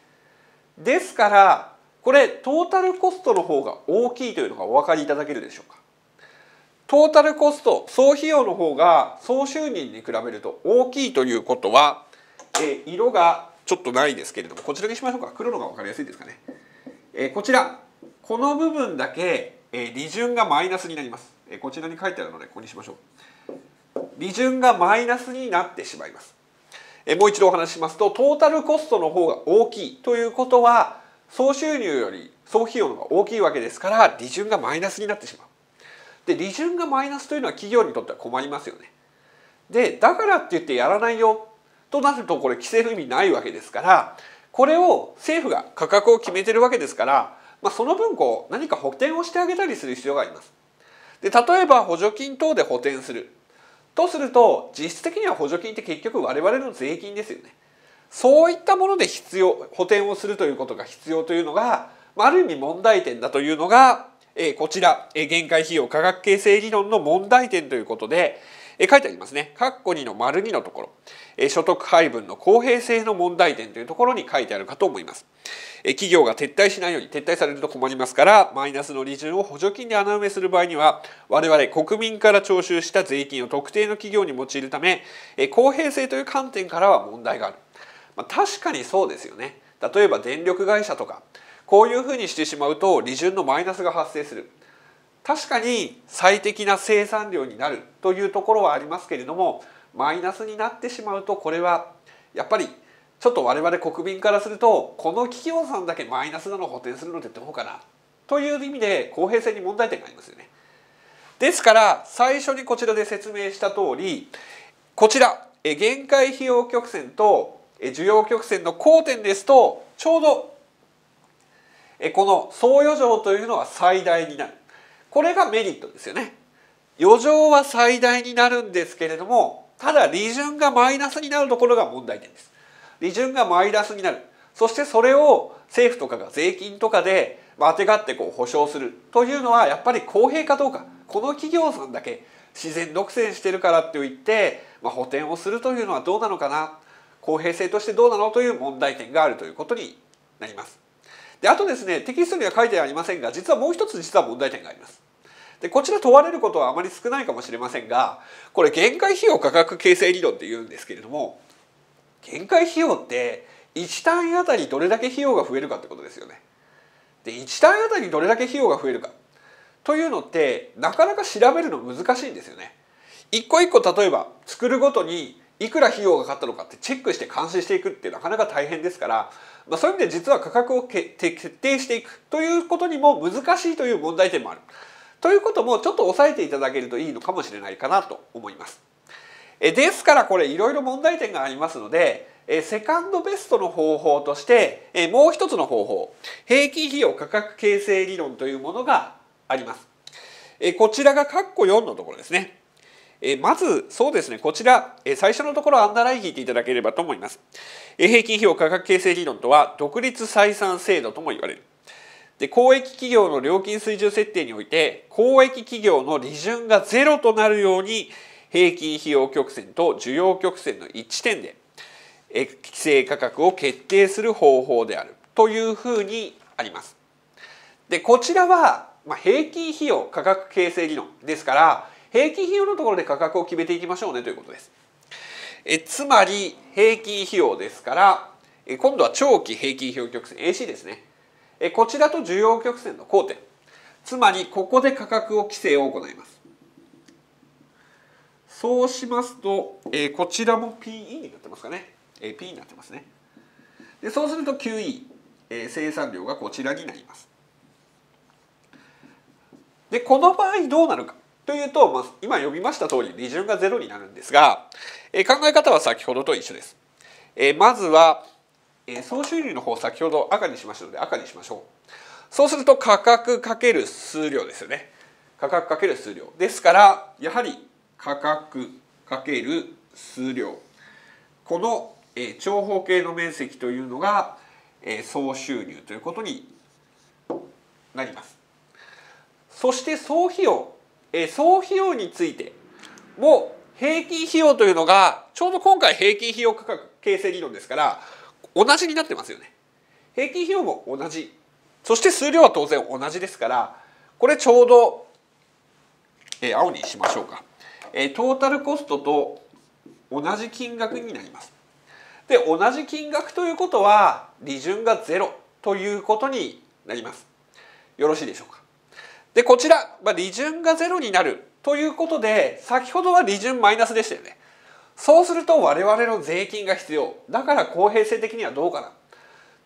ですからこれトータルコストの方が大きいというのがお分かりいただけるでしょうかトータルコスト総費用の方が総収入に比べると大きいということは、えー、色がちょっとないですけれどもこちらにしましょうか黒のが分かりやすいですかね、えー、こちらこの部分だけ、えー、利潤がマイナスになります、えこちらに書いてあるのでここにしましょう利潤がマイナスになってしまいます、えもう一度お話ししますとトータルコストの方が大きいということは総収入より総費用の方が大きいわけですから利潤がマイナスになってしまうで利潤がマイナスというのは企業にとっては困りますよね。でだからって言ってやらないよとなるとこれ規制の意味ないわけですからこれを政府が価格を決めてるわけですから、まあ、その分こう何か補填をしてあげたりする必要があります。で例えば補助金等で補填するとすると実質的には補助金って結局我々の税金ですよね。そういったもので必要補填をするということが必要というのが、まあ、ある意味問題点だというのがえこちら、え限界費用科学形成理論の問題点ということで、え書いてありますね。括弧2の丸2のところ、え所得配分の公平性の問題点というところに書いてあるかと思います。え企業が撤退しないように撤退されると困りますから、マイナスの利潤を補助金で穴埋めする場合には、我々国民から徴収した税金を特定の企業に用いるため、え公平性という観点からは問題がある。まあ、確かにそうですよね。例えば電力会社とか、こういうふうにしてしまうと利潤のマイナスが発生する。確かに最適な生産量になるというところはありますけれどもマイナスになってしまうとこれはやっぱりちょっと我々国民からするとこの企業さんだけマイナスなのを補填するのってどうかなという意味で公平性に問題点がありますよね。ですから最初にこちらで説明した通りこちら限界費用曲線と需要曲線の交点ですとちょうどこの総余剰というのは最大になるこれがメリットですよね。余剰は最大になるんですけれどもただ利潤がマイナスになるところが問題点です。利潤がマイナスになるそしてそれを政府とかが税金とかであてがってこう保証するというのはやっぱり公平かどうかこの企業さんだけ自然独占してるからって言って、まあ、補填をするというのはどうなのかな公平性としてどうなのという問題点があるということになります。であとですねテキストには書いてありませんが実はもう一つ実は問題点があります。でこちら問われることはあまり少ないかもしれませんがこれ限界費用価格形成理論って言うんですけれども限界費用って1単位あたりどれだけ費用が増えるかってことですよね。で1単位あたりどれだけ費用が増えるかというのってなかなか調べるの難しいんですよね。一個一個例えば作るごとにいくら費用がかかったのかってチェックして監視していくってなかなか大変ですから、まあ、そういう意味で実は価格を決定していくということにも難しいという問題点もある。ということもちょっと押さえていただけるといいのかもしれないかなと思います。えですからこれいろいろ問題点がありますのでえセカンドベストの方法としてえもう一つの方法平均費用価格形成理論というものがあります。えこちらが括弧4のところですね。えまず、そうですね、こちら、え最初のところアンダーライン引いていただければと思います。え平均費用価格形成理論とは、独立採算制度とも言われる。で、公益企業の料金水準設定において、公益企業の利潤がゼロとなるように、平均費用曲線と需要曲線の一致点で、え規制価格を決定する方法であるというふうにあります。で、こちらは、まあ、平均費用価格形成理論ですから、平均費用のところで価格を決めていきましょうねということです。えつまり平均費用ですからえ今度は長期平均費用曲線 AC ですねえこちらと需要曲線の交点つまりここで価格を規制を行いますそうしますと、えこちらも PE になってますかね、え P になってますねでそうすると QE、え生産量がこちらになりますでこの場合どうなるかというと、まあ、今読みました通り利潤が0になるんですが、えー、考え方は先ほどと一緒です。えー、まずは、えー、総収入の方先ほど赤にしましたので赤にしましょう。そうすると価格かける数量ですよね。価格かける数量。ですから、やはり価格かける数量。この、えー、長方形の面積というのが、えー、総収入ということになります。そして総費用え総費用についても平均費用というのがちょうど今回平均費用価格形成理論ですから同じになってますよね。平均費用も同じそして数量は当然同じですからこれちょうど、え青にしましょうか、えトータルコストと同じ金額になります。で同じ金額ということは利潤がゼロということになります。よろしいでしょうかで、こちら、まあ、利潤がゼロになるということで、先ほどは利潤マイナスでしたよね。そうすると我々の税金が必要。だから公平性的にはどうかな。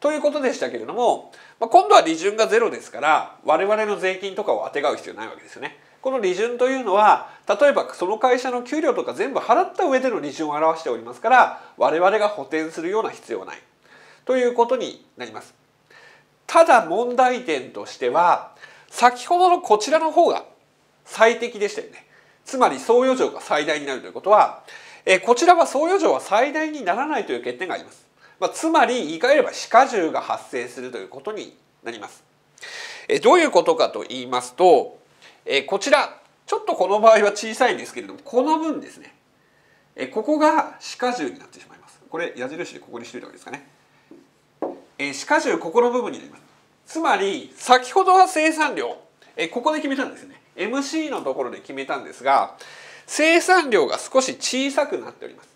ということでしたけれども、まあ、今度は利潤がゼロですから、我々の税金とかをあてがう必要ないわけですよね。この利潤というのは、例えばその会社の給料とか全部払った上での利潤を表しておりますから、我々が補填するような必要はない。ということになります。ただ問題点としては、先ほどのこちらの方が最適でしたよね。つまり総余剰が最大になるということは、えこちらは総余剰は最大にならないという欠点があります。まあ、つまり言い換えれば歯荷重が発生するということになります。えどういうことかと言いますと、えこちらちょっとこの場合は小さいんですけれどもこの分ですね、えここが歯荷重になってしまいます。これ矢印でここにしといた方がいいですかね。えー、歯科重ここの部分になります。つまり先ほどは生産量えここで決めたんですね MC のところで決めたんですが生産量が少し小さくなっております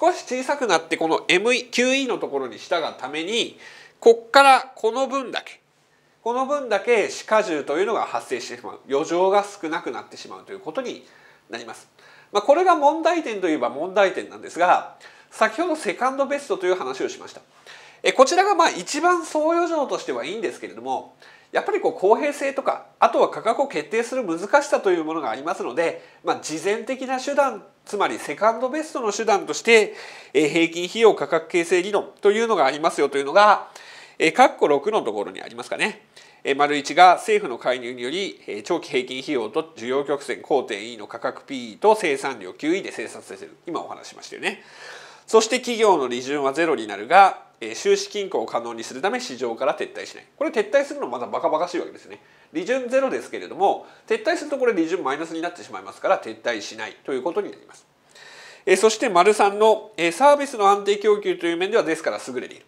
少し小さくなってこの MQE のところにしたがためにこっからこの分だけこの分だけ歯科獣というのが発生してしまう余剰が少なくなってしまうということになります。まあ、これが問題点といえば問題点なんですが先ほどセカンドベストという話をしました。えこちらがまあ一番総余剰としてはいいんですけれどもやっぱりこう公平性とかあとは価格を決定する難しさというものがありますので、まあ、事前的な手段つまりセカンドベストの手段として平均費用価格形成理論というのがありますよというのが括弧6のところにありますかね。丸1が政府の介入により長期平均費用と需要曲線5 2 E の価格 PE と生産量 QE で生産させる今お話しましたよね。そして企業の利潤はゼロになるが、えー、収支均衡を可能にするため市場から撤退しない。これ撤退するのまたバカバカしいわけですね。利潤ゼロですけれども、撤退するとこれ利潤マイナスになってしまいますから、撤退しないということになります。えー、そして丸3の、えー、サービスの安定供給という面ではですから優れている。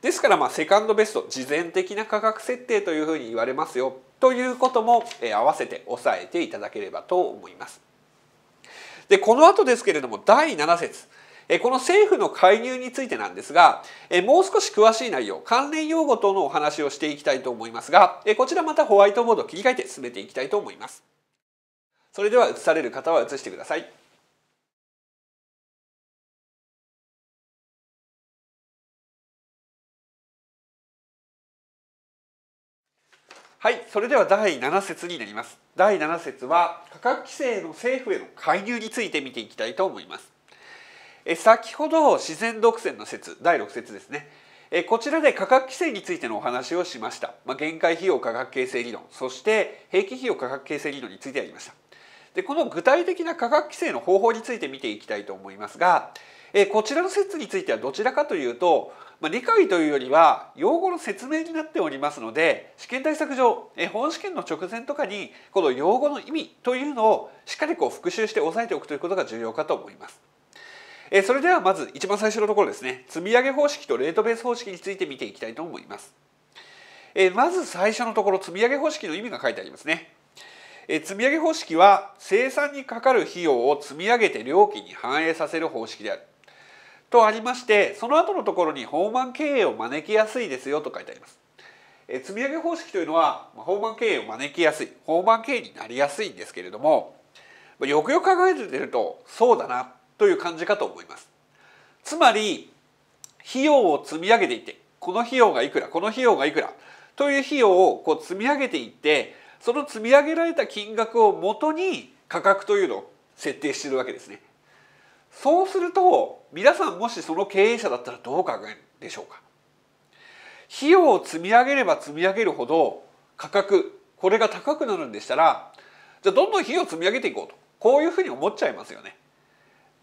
ですからまあセカンドベスト、事前的な価格設定というふうに言われますよということも、えー、合わせて押さえていただければと思います。で、この後ですけれども第7節。この政府の介入についてなんですが、もう少し詳しい内容、関連用語等のお話をしていきたいと思いますが、こちらまたホワイトボードを切り替えて進めていきたいと思います。それでは映される方は映してください。はい、それでは第7節になります。第7節は価格規制の政府への介入について見ていきたいと思います。先ほど自然独占の説第6節ですねこちらで価格規制についてのお話をしました、まあ、限界費用価格形成理論そして平均費用価格形成理論についてやりましたでこの具体的な価格規制の方法について見ていきたいと思いますがこちらの説についてはどちらかというと、まあ、理解というよりは用語の説明になっておりますので試験対策上本試験の直前とかにこの用語の意味というのをしっかりこう復習して押さえておくということが重要かと思います。えそれではまず一番最初のところですね積み上げ方式とレートベース方式について見ていきたいと思います、えまず最初のところ積み上げ方式の意味が書いてありますね、え積み上げ方式は生産にかかる費用を積み上げて料金に反映させる方式であるとありましてその後のところに法満経営を招きやすいですよと書いてありますえ積み上げ方式というのは法満経営を招きやすい法満経営になりやすいんですけれどもよくよく考えてみるとそうだなという感じかと思います。つまり費用を積み上げていってこの費用がいくらこの費用がいくらという費用をこう積み上げていってその積み上げられた金額をもとに価格というのを設定しているわけですね。そうすると皆さんもしその経営者だったらどう考えるでしょうか費用を積み上げれば積み上げるほど価格これが高くなるんでしたらじゃあどんどん費用を積み上げていこうとこういうふうに思っちゃいますよね。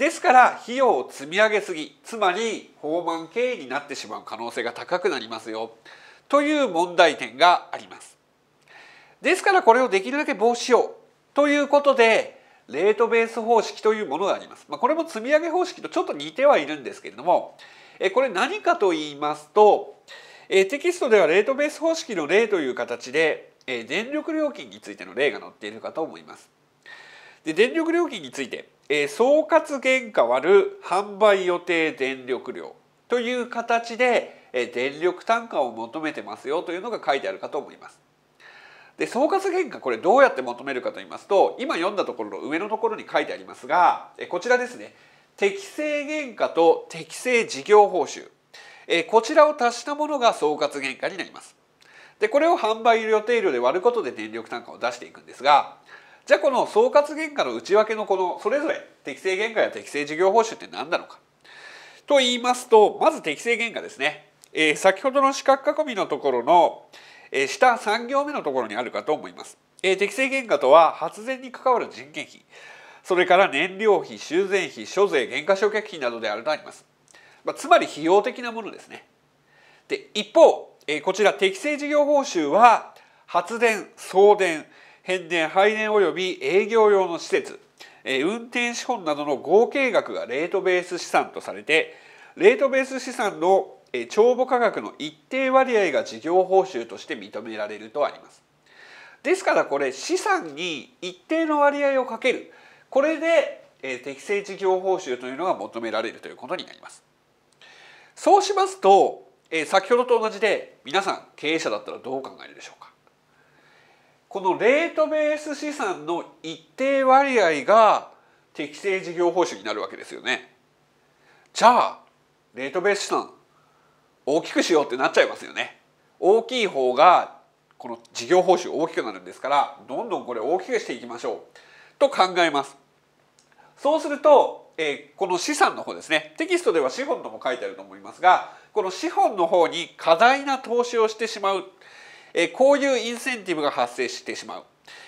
ですから費用を積み上げすぎつまり放満経営になってしまう可能性が高くなりますよという問題点があります。ですからこれをできるだけ防止しようということでレートベース方式というものがあります。まあ、これも積み上げ方式とちょっと似てはいるんですけれどもこれ何かと言いますとテキストではレートベース方式の例という形で電力料金についての例が載っているかと思います。で電力料金についてえー、総括原価割る販売予定電力量という形で、えー、電力単価を求めてますよというのが書いてあるかと思います。で総括原価これどうやって求めるかと言いますと今読んだところの上のところに書いてありますが、えこちらですね適正原価と適正事業報酬、えこちらを足したものが総括原価になります。でこれを販売予定量で割ることで電力単価を出していくんですがじゃあこの総括原価の内訳のこのそれぞれ適正原価や適正事業報酬って何なのか。と言いますとまず適正原価ですね、えー、先ほどの四角囲みのところの、えー、下3行目のところにあるかと思います。えー、適正原価とは発電に関わる人件費それから燃料費修繕費所税原価償却費などであるとあります、まあ、つまり費用的なものですねで一方、えー、こちら適正事業報酬は発電送電変電配電及び営業用の施設運転資本などの合計額がレートベース資産とされてレートベース資産の帳簿価額の一定割合が事業報酬として認められるとあります。ですからこれ資産に一定の割合をかけるこれで適正事業報酬というのが求められるということになります。そうしますと先ほどと同じで皆さん経営者だったらどう考えるでしょうかこのレートベース資産の一定割合が適正事業報酬になるわけですよね。じゃあレートベース資産大きくしようってなっちゃいますよね。大きい方がこの事業報酬大きくなるんですからどんどんこれ大きくしていきましょうと考えます。そうすると、えー、この資産の方ですねテキストでは資本とも書いてあると思いますがこの資本の方に過大な投資をしてしまうえこういうインセンティブが発生してしまう。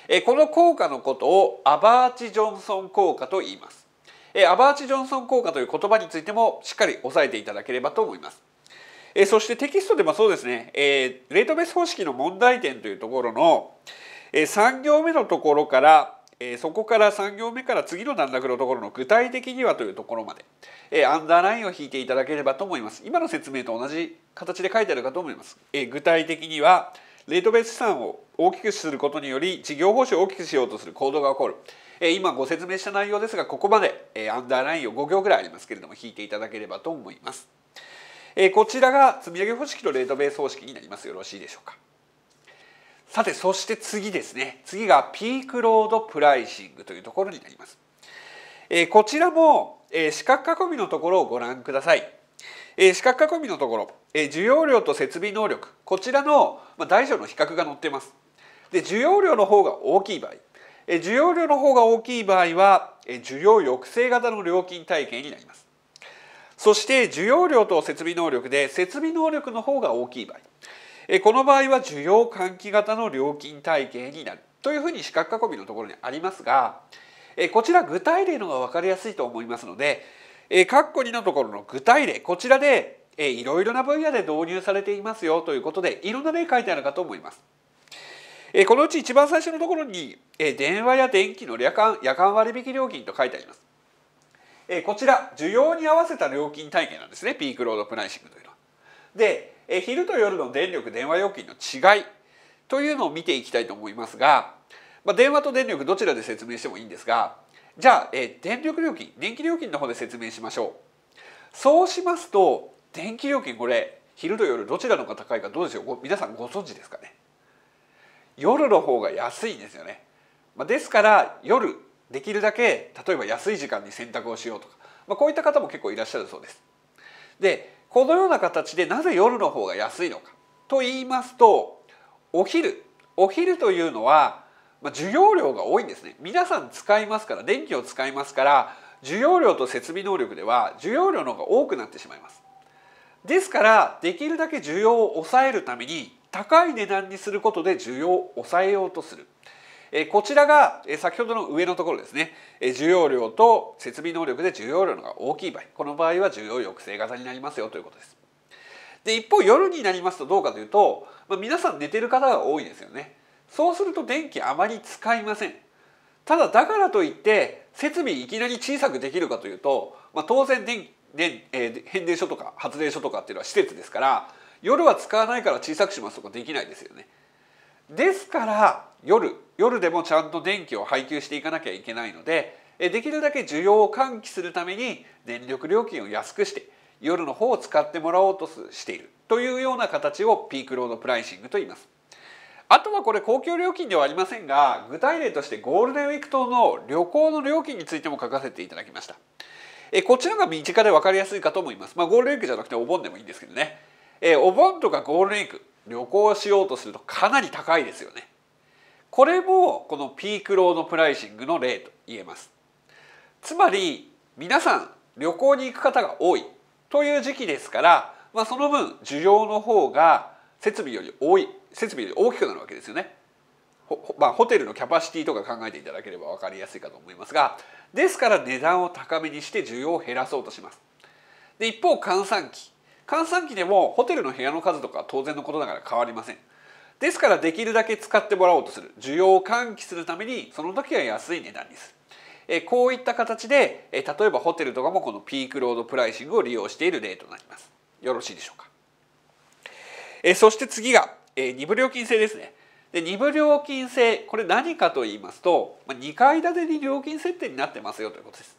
えこの効果のことをアバーチ・ジョンソン効果と言います。えアバーチ・ジョンソン効果という言葉についてもしっかり押さえていただければと思います。えそしてテキストでもそうですね、えレートベース方式の問題点というところの、え3行目のところから、えそこから3行目から次の段落のところの具体的にはというところまで、えアンダーラインを引いていただければと思います。今の説明と同じ形で書いてあるかと思います。え具体的にはレートベース資産を大きくすることにより事業報酬を大きくしようとする行動が起こる。今ご説明した内容ですがここまでアンダーラインを5行ぐらいありますけれども引いていただければと思います。こちらが積み上げ方式とレートベース方式になりますよろしいでしょうか。さてそして次ですね次がピークロードプライシングというところになります。こちらも四角囲みのところをご覧ください。え四角囲みのところ、え需要量と設備能力こちらの、ま大小の比較が載っています。で需要量の方が大きい場合、え需要量の方が大きい場合は、え需要抑制型の料金体系になります。そして需要量と設備能力で設備能力の方が大きい場合、えこの場合は需要喚起型の料金体系になるというふうに四角囲みのところにありますが、えこちら具体例のが分かりやすいと思いますのでえー、括弧2のところの具体例こちらで、えー、いろいろな分野で導入されていますよということでいろんな例書いてあるかと思います。えー、このうち一番最初のところに、えー、電話や電気の夜間夜間割引料金と書いてあります。えー、こちら需要に合わせた料金体系なんですねピークロードプライシングというのは。で、えー、昼と夜の電力電話料金の違いというのを見ていきたいと思いますが、まあ、電話と電力どちらで説明してもいいんですがじゃあ、え電力料金電気料金の方で説明しましょうそうしますと電気料金これ昼と夜どちらのが高いかどうでしょう皆さんご存知ですかね夜の方が安いんですよね、まあ、ですから夜できるだけ例えば安い時間に洗濯をしようとか、まあ、こういった方も結構いらっしゃるそうですでこのような形でなぜ夜の方が安いのかと言いますとお昼お昼というのはまあ、需要量が多いんですね皆さん使いますから電気を使いますから需要量と設備能力では需要量の方が多くなってしまいますですからできるだけ需要を抑えるために高い値段にすることで需要を抑えようとするえこちらが、え先ほどの上のところですね、え需要量と設備能力で需要量のが大きい場合この場合は需要抑制型になりますよということですで一方夜になりますとどうかというと、まあ、皆さん寝てる方が多いですよねそうすると電気あまり使いませんただだからといって設備いきなり小さくできるかというと、まあ、当然電電、えー、変電所とか発電所とかっていうのは施設ですから夜は使わないから小さくしますとかできないですよね。ですから夜夜でもちゃんと電気を配給していかなきゃいけないのでできるだけ需要を喚起するために電力料金を安くして夜の方を使ってもらおうとしているというような形をピークロードプライシングと言います。あとはこれ公共料金ではありませんが具体例としてゴールデンウィーク等の旅行の料金についても書かせていただきましたえこちらが身近で分かりやすいかと思いますまあゴールデンウィークじゃなくてお盆でもいいんですけどねえお盆とかゴールデンウィーク旅行しようとするとかなり高いですよねこれもこのピークロードプライシングの例と言えますつまり皆さん旅行に行く方が多いという時期ですから、まあ、その分需要の方が設備より多い設備で大きくなるわけですよね。まあ、ホテルのキャパシティとか考えていただければ分かりやすいかと思いますがですから値段を高めにして需要を減らそうとします。で一方閑散期閑散期でもホテルの部屋の数とか当然のことながら変わりません。ですからできるだけ使ってもらおうとする需要を喚起するためにその時は安い値段にする。えこういった形で、え例えばホテルとかもこのピークロードプライシングを利用している例となります。よろしいでしょうか。えそして次がえー、2部料金制ですね。で2部料金制これ何かと言いますとまあ、2階建てに料金設定になってますよということです。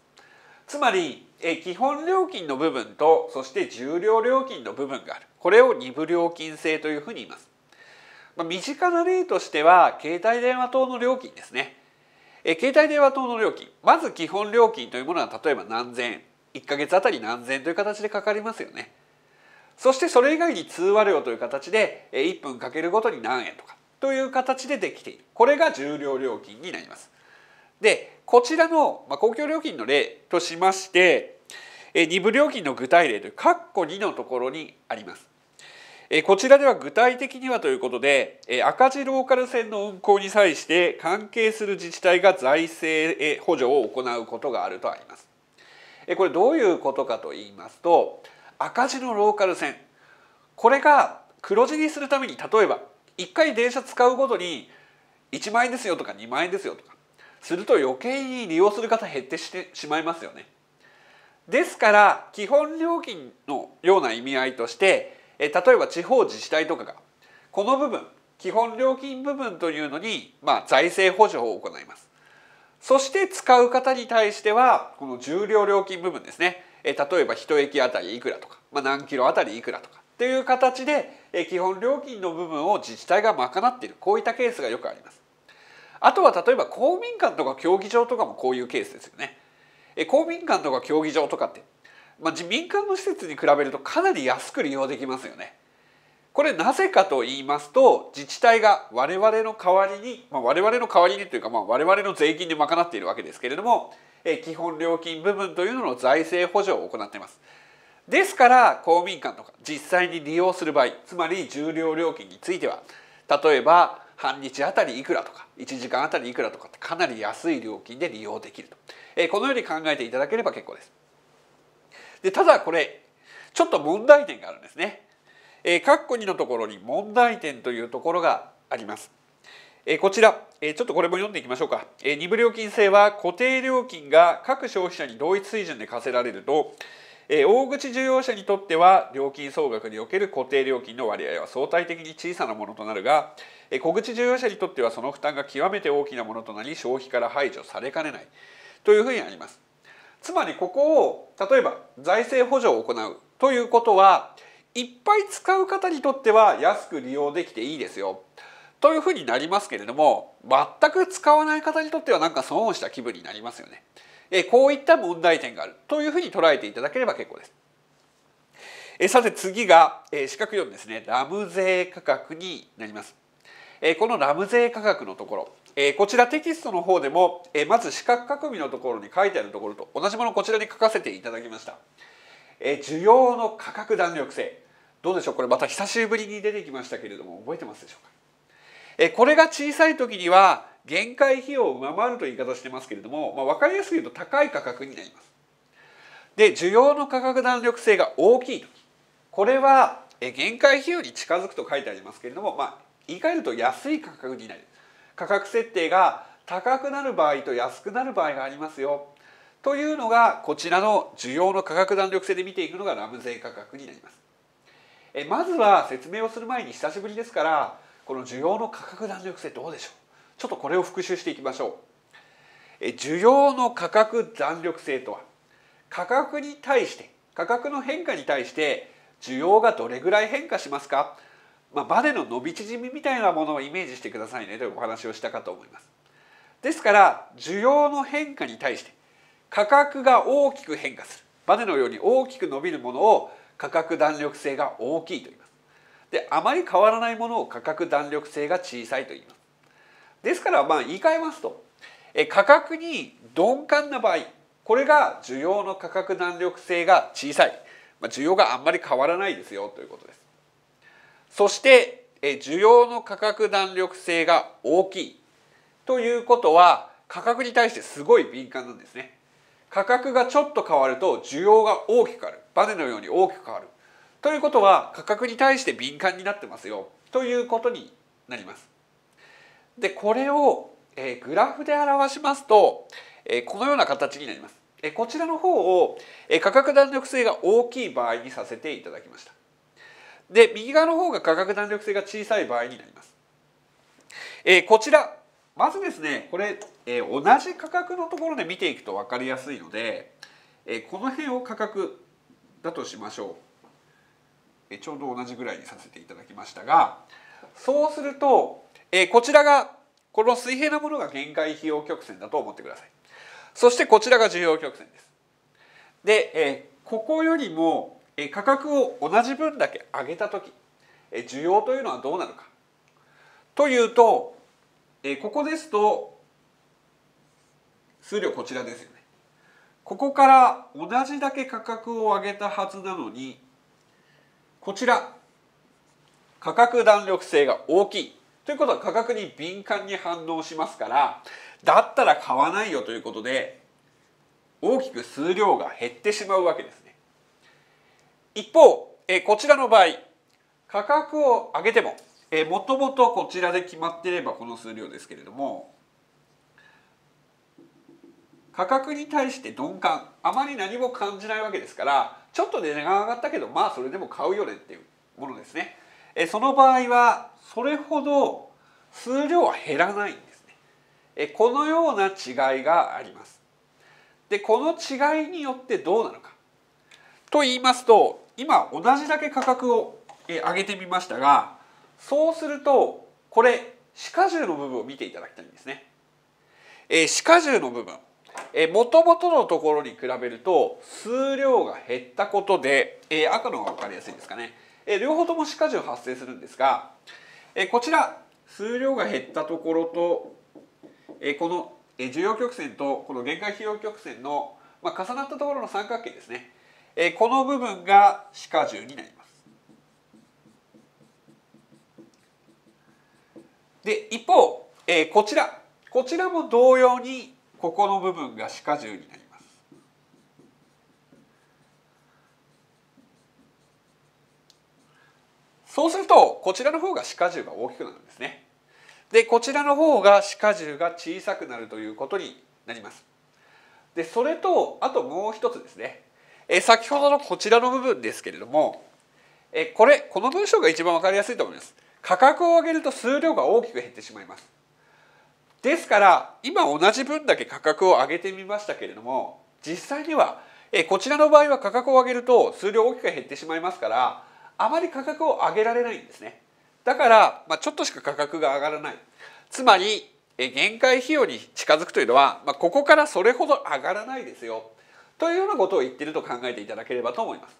つまりえ基本料金の部分とそして重量料金の部分があるこれを2部料金制というふうに言います。まあ、身近な例としては携帯電話等の料金ですね。え携帯電話等の料金まず基本料金というものは例えば何千円1か月あたり何千円という形でかかりますよね。そしてそれ以外に通話料という形で1分かけるごとに何円とかという形でできているこれが重量料金になります。でこちらの公共料金の例としまして2部料金の具体例という括弧2のところにあります。こちらでは具体的にはということで赤字ローカル線の運行に際して関係する自治体が財政補助を行うことがあるとあります。これどういうことかと言いますと赤字のローカル線これが黒字にするために例えば1回電車使うごとに1万円ですよとか2万円ですよとかすると余計に利用する方減ってしてしまいますよね。ですから基本料金のような意味合いとして例えば地方自治体とかがこの部分基本料金部分というのに、まあ、財政補助を行います。そして使う方に対してはこの重量料金部分ですねえ例えば1駅あたりいくらとか、まあ、何キロあたりいくらとかっていう形で、え基本料金の部分を自治体が賄っているこういったケースがよくあります。あとは例えば公民館とか競技場とかもこういうケースですよね。え公民館とか競技場とかって、まあ、民間の施設に比べるとかなり安く利用できますよね。これなぜかと言いますと自治体が我々の代わりに、まあ、我々の代わりにというか、まあ、我々の税金で賄っているわけですけれども基本料金部分というのの財政補助を行っています。ですから公民館とか実際に利用する場合つまり重量料金については例えば半日あたりいくらとか1時間あたりいくらとかってかなり安い料金で利用できると、えこのように考えていただければ結構です。でただこれちょっと問題点があるんですね。えー、括弧2のところに問題点というところがあります。えこちらえちょっとこれも読んでいきましょうか、え2部料金制は固定料金が各消費者に同一水準で課せられると、え大口需要者にとっては料金総額における固定料金の割合は相対的に小さなものとなるが、え小口需要者にとってはその負担が極めて大きなものとなり消費から排除されかねないというふうにあります。つまりここを例えば財政補助を行うということはいっぱい使う方にとっては安く利用できていいですよ。というふうになりますけれども全く使わない方にとってはなんか損をした気分になりますよね。えこういった問題点があるというふうに捉えていただければ結構です。えさて次が、え四角4ですねラム税価格になります。えこのラム税価格のところえこちらテキストの方でも、えまず四角角身のところに書いてあるところと同じものこちらに書かせていただきました。え需要の価格弾力性どうでしょうこれまた久しぶりに出てきましたけれども覚えてますでしょうかえこれが小さい時には限界費用を上回ると言い方してますけれども、まあ、分かりやすく言うと高い価格になります。で需要の価格弾力性が大きい時これは限界費用に近づくと書いてありますけれども、まあ、言い換えると安い価格になる価格設定が高くなる場合と安くなる場合がありますよというのがこちらの需要の価格弾力性で見ていくのがラムゼイ価格になります。えまずは説明をする前に久しぶりですからこの需要の価格弾力性どうでしょうちょっとこれを復習していきましょう需要の価格弾力性とは価格に対して価格の変化に対して需要がどれぐらい変化しますか、まあ、バネの伸び縮みみたいなものをイメージしてくださいねというお話をしたかと思いますですから需要の変化に対して価格が大きく変化するバネのように大きく伸びるものを価格弾力性が大きいと言いますであまり変わらないものを価格弾力性が小さいと言いますですからまあ言い換えますと価格に鈍感な場合これが需要の価格弾力性が小さい、まあ、需要があんまり変わらないですよということですそして需要の価格弾力性が大きいということは価格に対してすごい敏感なんですね価格がちょっと変わると需要が大きく変わるバネのように大きく変わるということは価格に対して敏感になってますよということになります。でこれを、えグラフで表しますと、えこのような形になります。えこちらの方を、え価格弾力性が大きい場合にさせていただきました。で右側の方が価格弾力性が小さい場合になります。えこちらまずですねこれ、え同じ価格のところで見ていくと分かりやすいので、えこの辺を価格だとしましょう。ちょうど同じぐらいにさせていただきましたがそうすると、えこちらがこの水平なものが限界費用曲線だと思ってください。そしてこちらが需要曲線です。で、えここよりも、え価格を同じ分だけ上げた時、え需要というのはどうなるか。というと、えここですと数量こちらですよね。ここから同じだけ価格を上げたはずなのにこちら価格弾力性が大きいということは価格に敏感に反応しますからだったら買わないよということで大きく数量が減ってしまうわけですね一方えこちらの場合価格を上げてももともとこちらで決まっていればこの数量ですけれども価格に対して鈍感あまり何も感じないわけですからちょっと値段が上がったけどまあそれでも買うよねっていうものですねえその場合はそれほど数量は減らないんですねえこのような違いがありますでこの違いによってどうなのかと言いますと今同じだけ価格を上げてみましたがそうするとこれ歯科銃の部分を見ていただきたいんですね。え歯科銃の部分もともとのところに比べると数量が減ったことで、えー、赤の方が分かりやすいですかね、えー、両方とも歯科樹発生するんですが、えー、こちら数量が減ったところと、えー、この重要曲線とこの限界費用曲線の、まあ、重なったところの三角形ですね、えー、この部分が歯科樹になります。で一方、えー、こちらこちらも同様にここの部分が歯科獣になります。そうするとこちらの方が歯科獣が大きくなるんですね。でこちらの方が歯科獣が小さくなるということになります。でそれとあともう一つですねえ先ほどのこちらの部分ですけれどもえこれこの文章が一番わかりやすいと思います。価格を上げると数量が大きく減ってしまいます。ですから今同じ分だけ価格を上げてみましたけれども実際にはえこちらの場合は価格を上げると数量大きく減ってしまいますからあまり価格を上げられないんですね。だから、まあ、ちょっとしか価格が上がらない。つまりえ限界費用に近づくというのは、まあ、ここからそれほど上がらないですよというようなことを言ってると考えていただければと思います。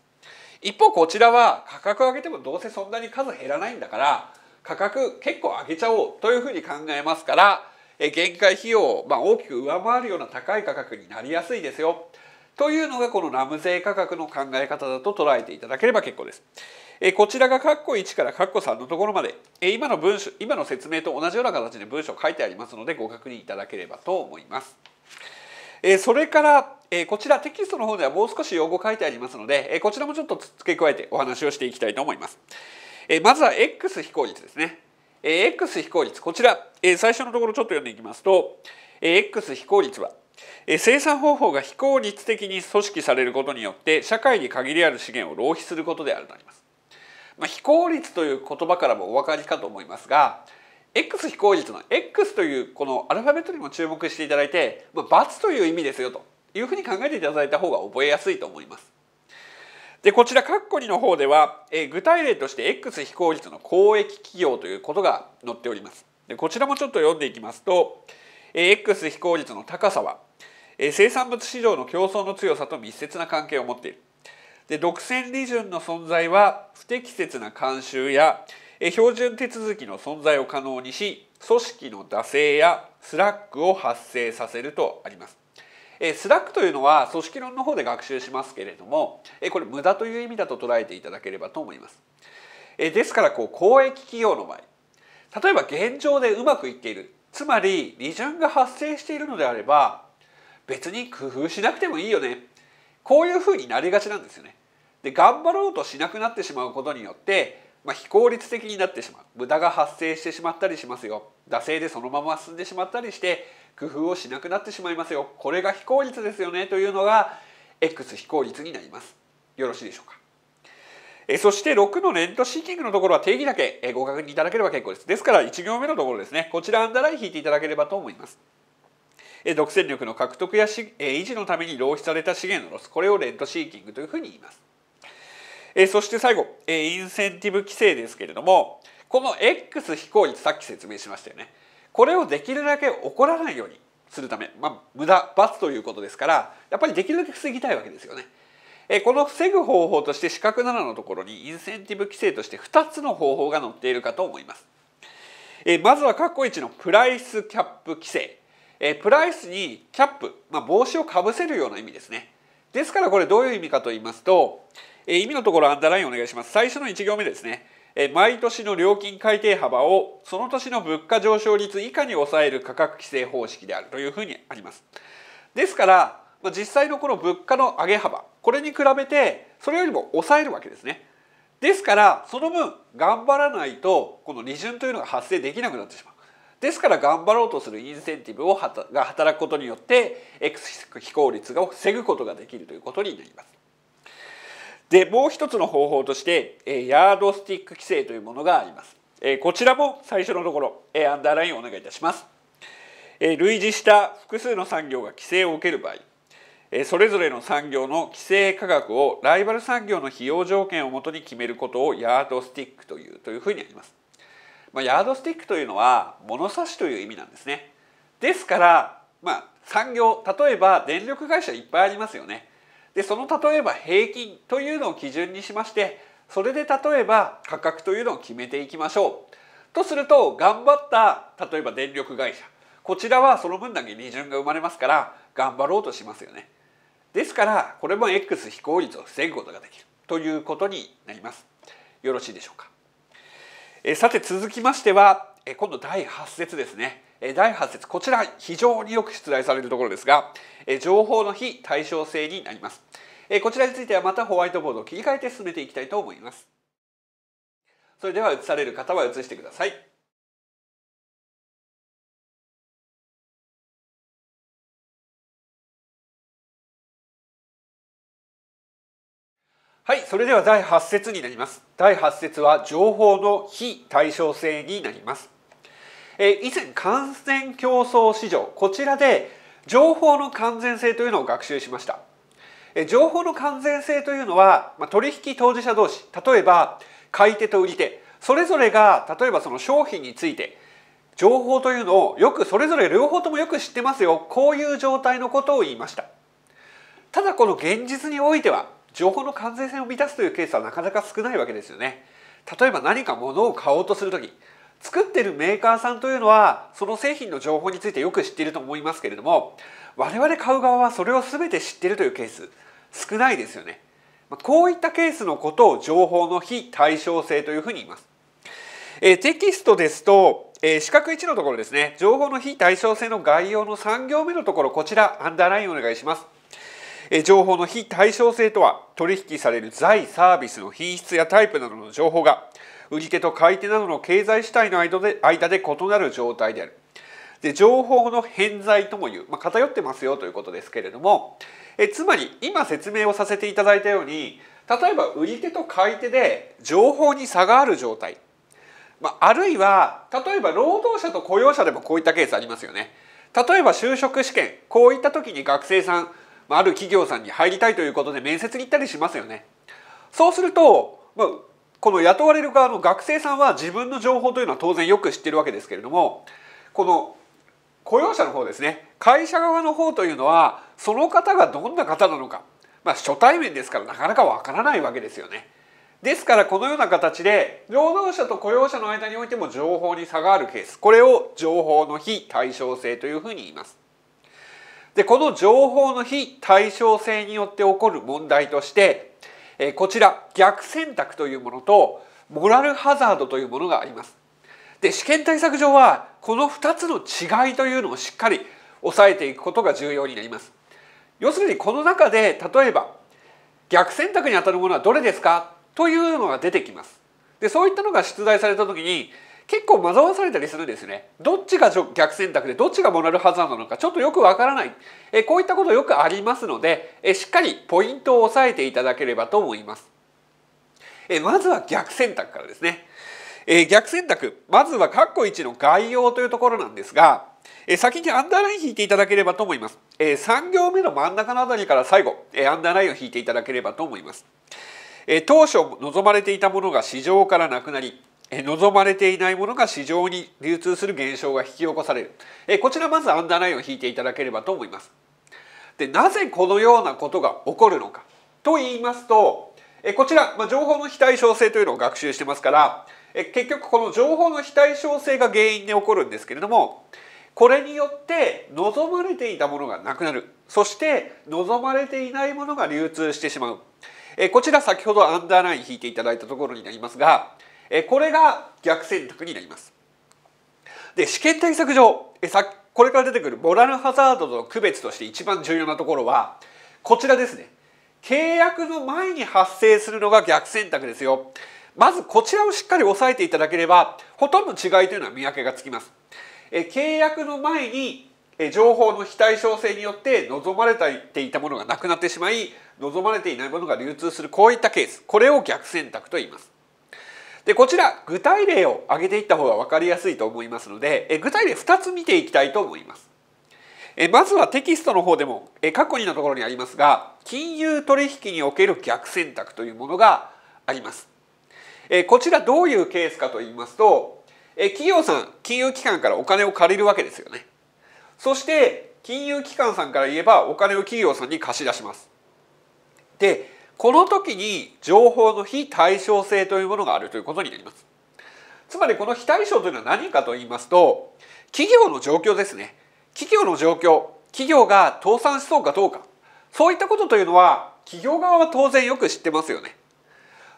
一方こちらは価格を上げてもどうせそんなに数減らないんだから価格結構上げちゃおうというふうに考えますから限界費用をまあ大きく上回るような高い価格になりやすいですよというのがこのラム税価格の考え方だと捉えていただければ結構です。えこちらが括弧1から括弧3のところまで、え今の文書今の説明と同じような形で文章書いてありますのでご確認いただければと思います。えそれから、えこちらテキストの方ではもう少し用語書いてありますので、えこちらもちょっと付け加えてお話をしていきたいと思います。えまずは X 非効率ですね。えー、X 非効率こちら、えー、最初のところちょっと読んでいきますと、えー、X 非効率はえ生産方法が非効率的に組織されることによって社会に限りある資源を浪費することであるとあります。まあ、非効率という言葉からもお分かりかと思いますが X 非効率の X というこのアルファベットにも注目していただいて、まあ、×という意味ですよというふうに考えていただいた方が覚えやすいと思います。でこちらカッコリの方では、え具体例として X 非効率の公益企業ということが載っておりますでこちらもちょっと読んでいきますと、え X 非効率の高さは、え生産物市場の競争の強さと密接な関係を持っているで独占利潤の存在は不適切な慣習や標準手続きの存在を可能にし組織の惰性やスラックを発生させるとありますえー、スラックというのは組織論の方で学習しますけれども、えー、これ無駄という意味だと捉えていただければと思います。えー、ですからこう公益企業の場合例えば現状でうまくいっているつまり利潤が発生しているのであれば別に工夫しなくてもいいよねこういうふうになりがちなんですよね。で頑張ろうとしなくなってしまうことによって、まあ、非効率的になってしまう無駄が発生してしまったりしますよ惰性でそのまま進んでしまったりして工夫をしなくなってしまいますよこれが非効率ですよねというのが X 非効率になりますよろしいでしょうかえそして6のレントシーキングのところは定義だけえご確認いただければ結構ですですから1行目のところですねこちらアンダーライン引いていただければと思いますえ独占力の獲得やしえ維持のために浪費された資源のロスこれをレントシーキングというふうに言いますえそして最後えインセンティブ規制ですけれどもこの X 非効率さっき説明しましたよねこれをできるだけ起こらないようにするため、まあ、無駄罰ということですからやっぱりできるだけ防ぎたいわけですよね。えこの防ぐ方法として四角7のところにインセンティブ規制として2つの方法が載っているかと思います。えまずは括弧1のプライスキャップ規制。えプライスにキャップ、まあ、帽子をかぶせるような意味ですね。ですからこれどういう意味かと言いますと、え意味のところアンダーラインお願いします。最初の1行目ですね。毎年の料金改定幅をその年の物価上昇率以下に抑える価格規制方式であるというふうにあります。ですから実際のこの物価の上げ幅これに比べてそれよりも抑えるわけですね。ですからその分頑張らないとこの利潤というのが発生できなくなってしまう。ですから頑張ろうとするインセンティブをが働くことによって X 非効率を防ぐことができるということになります。でもう一つの方法として、えヤードスティック規制というものがあります、えこちらも最初のところ、えアンダーラインをお願いいたします、え類似した複数の産業が規制を受ける場合、えそれぞれの産業の規制価格をライバル産業の費用条件をもとに決めることをヤードスティックというというふうにあります、まあ、ヤードスティックというのは物差しという意味なんですねですから、まあ、産業例えば電力会社いっぱいありますよねでその例えば平均というのを基準にしましてそれで例えば価格というのを決めていきましょう。とすると頑張った例えば電力会社こちらはその分だけ利潤が生まれますから頑張ろうとしますよね。ですからこれも X 非効率を防ぐことができるということになります。よろしいでしょうか。えさて続きましてはえ今度第8節ですね。え第8節こちら非常によく出題されるところですが情報の非対称性になります。こちらについてはまたホワイトボードを切り替えて進めていきたいと思います。それでは移される方は移してください。はい、それでは第8節になります。第8節は情報の非対称性になります。え以前、感染競争市場、こちらで情報の完全性というのを学習しました情報の完全性というのは取引当事者同士例えば買い手と売り手それぞれが例えばその商品について情報というのをよくそれぞれ両方ともよく知ってますよこういう状態のことを言いましたただこの現実においては情報の完全性を満たすというケースはなかなか少ないわけですよね例えば何か物を買おうとする時作ってるメーカーさんというのはその製品の情報についてよく知っていると思いますけれども我々買う側はそれを全て知ってるというケース少ないですよね。こういったケースのことを情報の非対称性というふうに言います。えテキストですと、え四角1のところですね情報の非対称性の概要の3行目のところこちらアンダーラインお願いします。え情報の非対称性とは取引される財サービスの品質やタイプなどの情報が売り手と買い手などの経済主体の間で間で異なる状態である。で情報の偏在ともいう、まあ、偏ってますよということですけれどもえつまり今説明をさせていただいたように例えば売り手と買い手で情報に差がある状態、まあ、あるいは例えば労働者と雇用者でもこういったケースありますよね。例えば就職試験こういった時に学生さんまある企業さんに入りたいということで面接に行ったりしますよね。そうすると、まあ、この雇われる側の学生さんは自分の情報というのは当然よく知ってるわけですけれどもこの雇用者の方ですね会社側の方というのはその方がどんな方なのか、まあ、初対面ですからなかなかわからないわけですよね。ですからこのような形で労働者と雇用者の間においても情報に差があるケースこれを情報の非対称性というふうに言います。でこの情報の非対称性によって起こる問題としてえこちら逆選択というものとモラルハザードというものがあります。で試験対策上はこの2つの違いというのをしっかり抑えていくことが重要になります。要するにこの中で例えば逆選択にあたるものはどれですかというのが出てきます。でそういったのが出題された時に結構惑わされたりするんですねどっちが逆選択でどっちがモラルハザードなのかちょっとよくわからないえこういったことよくありますのでえしっかりポイントを押さえていただければと思いますえまずは逆選択からですねえ逆選択まずは括弧1の概要というところなんですがえ先にアンダーライン引いていただければと思います、え3行目の真ん中のあたりから最後、えアンダーラインを引いていただければと思います、え当初望まれていたものが市場からなくなり望まれていないものが市場に流通する現象が引き起こされるこちらまずアンダーラインを引いていただければと思います。でなぜこのようなことが起こるのかと言いますとこちら、ま情報の非対称性というのを学習してますから結局この情報の非対称性が原因で起こるんですけれどもこれによって望まれていたものがなくなるそして望まれていないものが流通してしまうこちら先ほどアンダーライン引いていただいたところになりますがこれが逆選択になります。で試験対策上さこれから出てくるモラルハザードとの区別として一番重要なところはこちらですね契約の前に発生するのが逆選択ですよまずこちらをしっかり押さえていただければほとんど違いというのは見分けがつきますえ契約の前に情報の非対称性によって望まれていたものがなくなってしまい望まれていないものが流通するこういったケースこれを逆選択と言いますでこちら具体例を挙げていった方が分かりやすいと思いますので、え具体例2つ見ていきたいと思います。えまずはテキストの方でも、え過去にのところにありますが金融取引における逆選択というものがあります。えこちらどういうケースかと言いますと、え企業さん金融機関からお金を借りるわけですよね。そして金融機関さんから言えばお金を企業さんに貸し出します。でこの時に情報の非対称性というものがあるということになります。つまりこの非対称というのは何かと言いますと企業の状況ですね。企業の状況企業が倒産しそうかどうかそういったことというのは企業側は当然よく知ってますよね。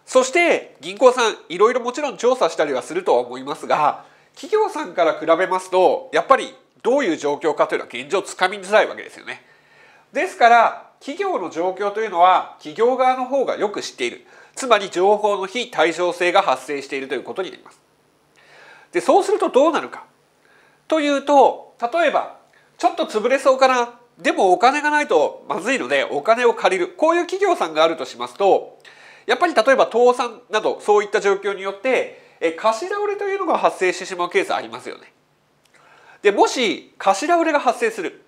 そして銀行さんいろいろもちろん調査したりはするとは思いますが企業さんから比べますとやっぱりどういう状況かというのは現状つかみづらいわけですよね。ですから企業の状況というのは企業側の方がよく知っているつまり情報の非対称性が発生しているということになりますでそうするとどうなるかというと例えばちょっと潰れそうかなでもお金がないとまずいのでお金を借りるこういう企業さんがあるとしますとやっぱり例えば倒産などそういった状況によってえ貸し倒れというのが発生してしまうケースありますよね。でもし貸し倒れが発生する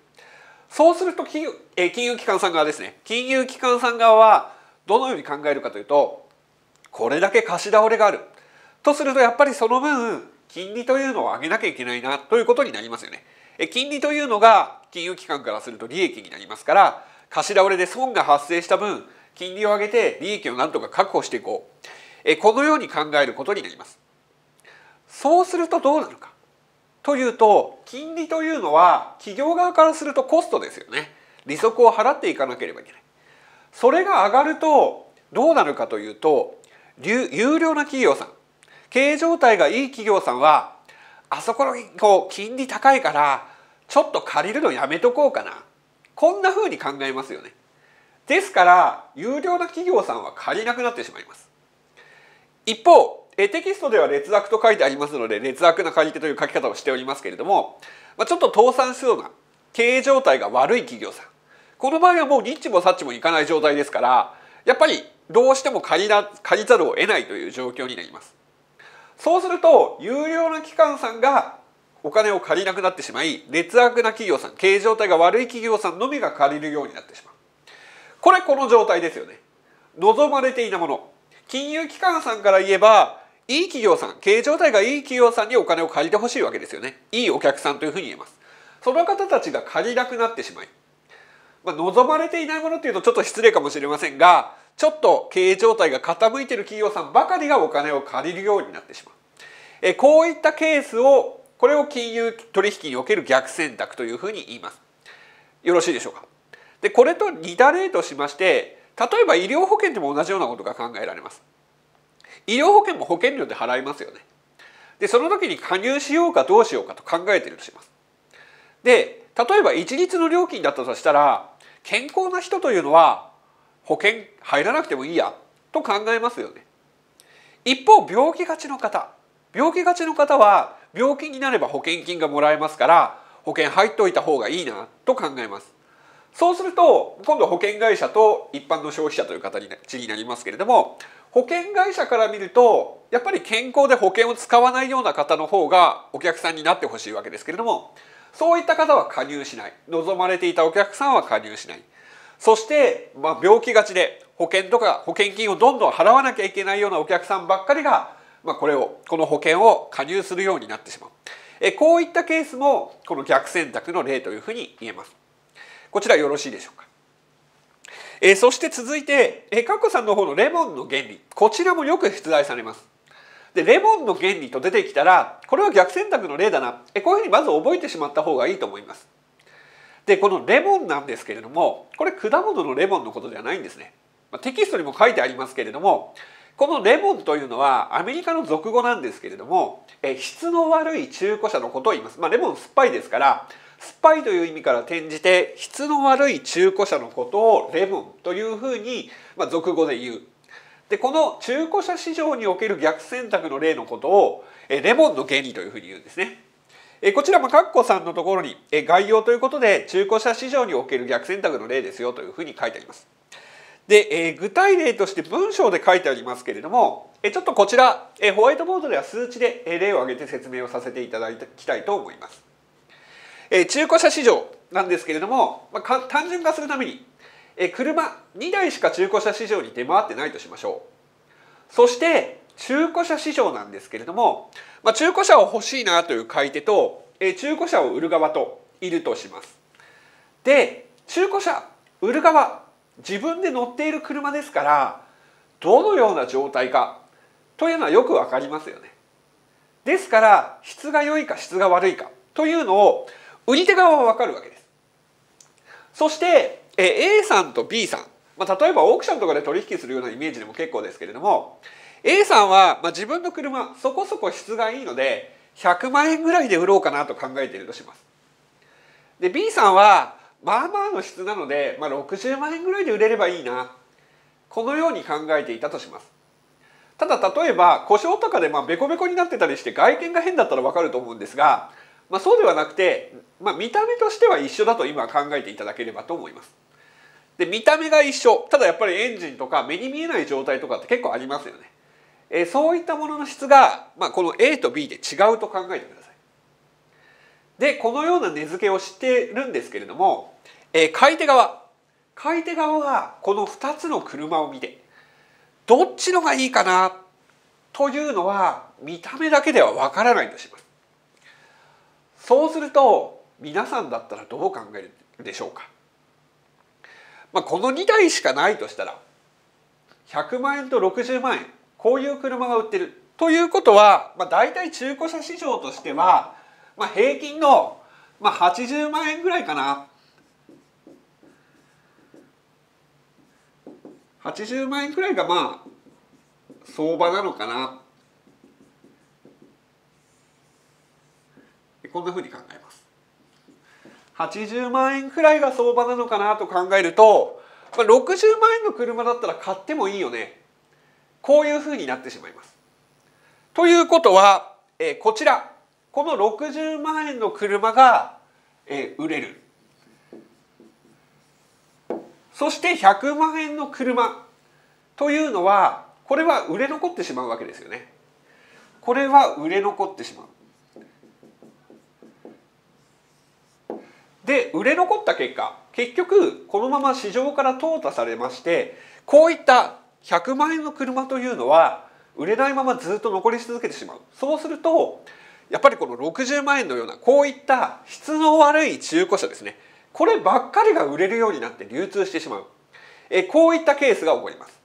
そうすると金融,、え金融機関さん側ですね金融機関さん側はどのように考えるかというとこれだけ貸し倒れがあるとするとやっぱりその分金利というのを上げなきゃいけないなということになりますよね。え金利というのが金融機関からすると利益になりますから貸し倒れで損が発生した分金利を上げて利益をなんとか確保していこうえこのように考えることになります。そうするとどうなるかというと金利というのは企業側からするとコストですよね利息を払っていかなければいけないそれが上がるとどうなるかというと優良な企業さん経営状態がいい企業さんはあそこのこう金利高いからちょっと借りるのやめとこうかなこんなふうに考えますよねですから優良な企業さんは借りなくなってしまいます一方えテキストでは劣悪と書いてありますので劣悪な借り手という書き方をしておりますけれども、まあ、ちょっと倒産しそうな経営状態が悪い企業さんこの場合はもうリッチもサッチもいかない状態ですからやっぱりどうしても借りな借りざるを得ないという状況になります。そうすると有料な機関さんがお金を借りなくなってしまい劣悪な企業さん経営状態が悪い企業さんのみが借りるようになってしまうこれこの状態ですよね望まれていたもの金融機関さんから言えばいい企業さん、経営状態がいい企業さんにお金を借りてほしいわけですよね。いいお客さんというふうに言えます。その方たちが借りなくなってしまい、まあ、望まれていないものっていうとちょっと失礼かもしれませんが、ちょっと経営状態が傾いている企業さんばかりがお金を借りるようになってしまう。えこういったケースを、これを金融取引における逆選択というふうに言います。よろしいでしょうか。で、これと似た例としまして、例えば医療保険でも同じようなことが考えられます。医療保険も保険料で払いますよね。でその時に加入しようかどうしようかと考えてるとします。で例えば一律の料金だったとしたら健康な人というのは保険入らなくてもいいやと考えますよね。一方病気がちの方病気がちの方は病気になれば保険金がもらえますから保険入っておいた方がいいなと考えます。そうすると今度保険会社と一般の消費者という形になりますけれども保険会社から見るとやっぱり健康で保険を使わないような方の方がお客さんになってほしいわけですけれどもそういった方は加入しない望まれていたお客さんは加入しないそして、まあ、病気がちで保険とか保険金をどんどん払わなきゃいけないようなお客さんばっかりが、まあ、これをこの保険を加入するようになってしまうえこういったケースもこの逆選択の例というふうに言えますこちらよろしいでしょうかえー、そして続いて、えー、カッコさんの方のレモンの原理こちらもよく出題されます。でレモンの原理と出てきたらこれは逆選択の例だなえこういうふうにまず覚えてしまった方がいいと思います。でこのレモンなんですけれどもこれ果物のレモンのことではないんですね。まあ、テキストにも書いてありますけれどもこのレモンというのはアメリカの俗語なんですけれどもえ質の悪い中古車のことを言います。まあ、レモン酸っぱいですから酸っぱいという意味から転じて質の悪い中古車のことをレモンというふうに、まあ、俗語で言う。でこの中古車市場における逆選択の例のことをレモンの原理というふうに言うんですね。こちらもカッコさんのところに概要ということで中古車市場における逆選択の例ですよというふうに書いてあります。で、え具体例として文章で書いてありますけれども、えちょっとこちら、えホワイトボードでは数値で例を挙げて説明をさせていただきたいと思います。え中古車市場なんですけれども、まあ、単純化するために、え車2台しか中古車市場に出回ってないとしましょう。そして中古車市場なんですけれども、まあ、中古車を欲しいなという買い手と、え中古車を売る側といるとします。で中古車売る側自分で乗っている車ですからどのような状態かというのはよく分かりますよね。ですから質が良いか質が悪いかというのを売り手側は分かるわけです。そして、え A さんと B さん、まあ、例えばオークションとかで取引するようなイメージでも結構ですけれども A さんは、ま自分の車そこそこ質がいいので100万円ぐらいで売ろうかなと考えているとします。で B さんはまあまあの質なので、まあ、60万円ぐらいで売れればいいなこのように考えていたとします。ただ例えば故障とかでまあベコベコになってたりして外見が変だったらわかると思うんですがまあ、そうではなくて、まあ、見た目としては一緒だと今考えていただければと思います。で見た目が一緒ただやっぱりエンジンとか目に見えない状態とかって結構ありますよね。えー、そういったものの質が、まあ、この A と B で違うと考えてください。でこのような値付けをしてるんですけれども、えー、買い手側買い手側はこの2つの車を見てどっちのがいいかなというのは見た目だけではわからないとします。そうすると皆さんだったらどう考えるでしょうか、まあ、この2台しかないとしたら100万円と60万円こういう車が売ってるということは、まあ、大体中古車市場としては、まあ、平均の、まあ、80万円ぐらいかな80万円くらいがまあ相場なのかなこんなふうに考えます80万円くらいが相場なのかなと考えると、まあ、60万円の車だったら買ってもいいよねこういうふうになってしまいます。ということは、えー、こちらこの60万円の車が、えー、売れるそして100万円の車というのはこれは売れ残ってしまうわけですよね。これは売れ残ってしまう。で売れ残った結果結局このまま市場から淘汰されましてこういった100万円の車というのは売れないままずっと残り続けてしまうそうするとやっぱりこの60万円のようなこういった質の悪い中古車ですねこればっかりが売れるようになって流通してしまうえこういったケースが起こります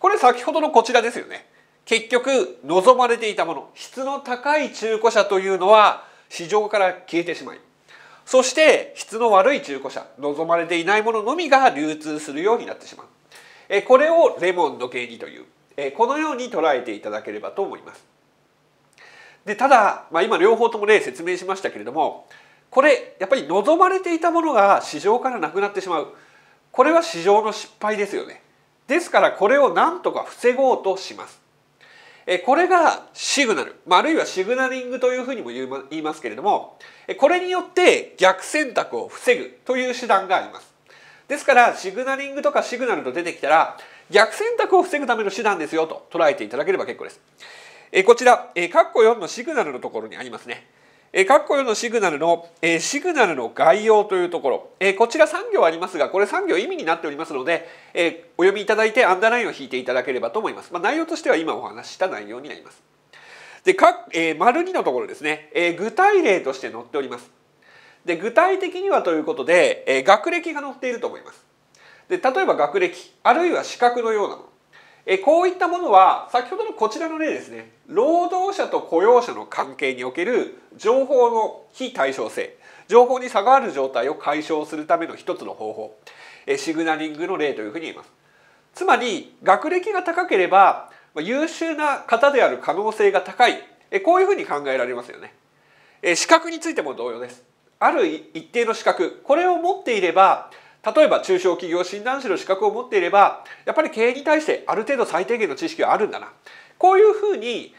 これ先ほどのこちらですよね結局望まれていたもの質の高い中古車というのは市場から消えてしまいそして質の悪い中古車望まれていないもののみが流通するようになってしまうえこれをレモンの原理というえこのように捉えていただければと思います。でただ、まあ、今両方とも例説明しましたけれどもこれやっぱり望まれていたものが市場からなくなってしまうこれは市場の失敗ですよね。ですからこれをなんとか防ごうとします。えこれがシグナル、まあ、あるいはシグナリングというふうにも言いますけれども、これによって逆選択を防ぐという手段があります。ですから、シグナリングとかシグナルと出てきたら、逆選択を防ぐための手段ですよと捉えていただければ結構です。えこちら、えッコ4のシグナルのところにありますね。えー、括弧4のシグナルの、えシグナルの概要というところ、えこちら3行ありますが、これ3行意味になっておりますので、えお読みいただいてアンダーラインを引いていただければと思います。まあ、内容としては今お話しした内容になります。で、かえ丸2のところですね、え具体例として載っております。で、具体的にはということで、え学歴が載っていると思います。で、例えば学歴、あるいは資格のようなもの。えこういったものは先ほどのこちらの例ですね労働者と雇用者の関係における情報の非対称性情報に差がある状態を解消するための一つの方法えシグナリングの例というふうに言います。つまり学歴が高ければ優秀な方である可能性が高いえこういうふうに考えられますよね。え資格についても同様です。ある一定の資格これを持っていれば例えば中小企業診断士の資格を持っていればやっぱり経営に対してある程度最低限の知識はあるんだなこういうふうに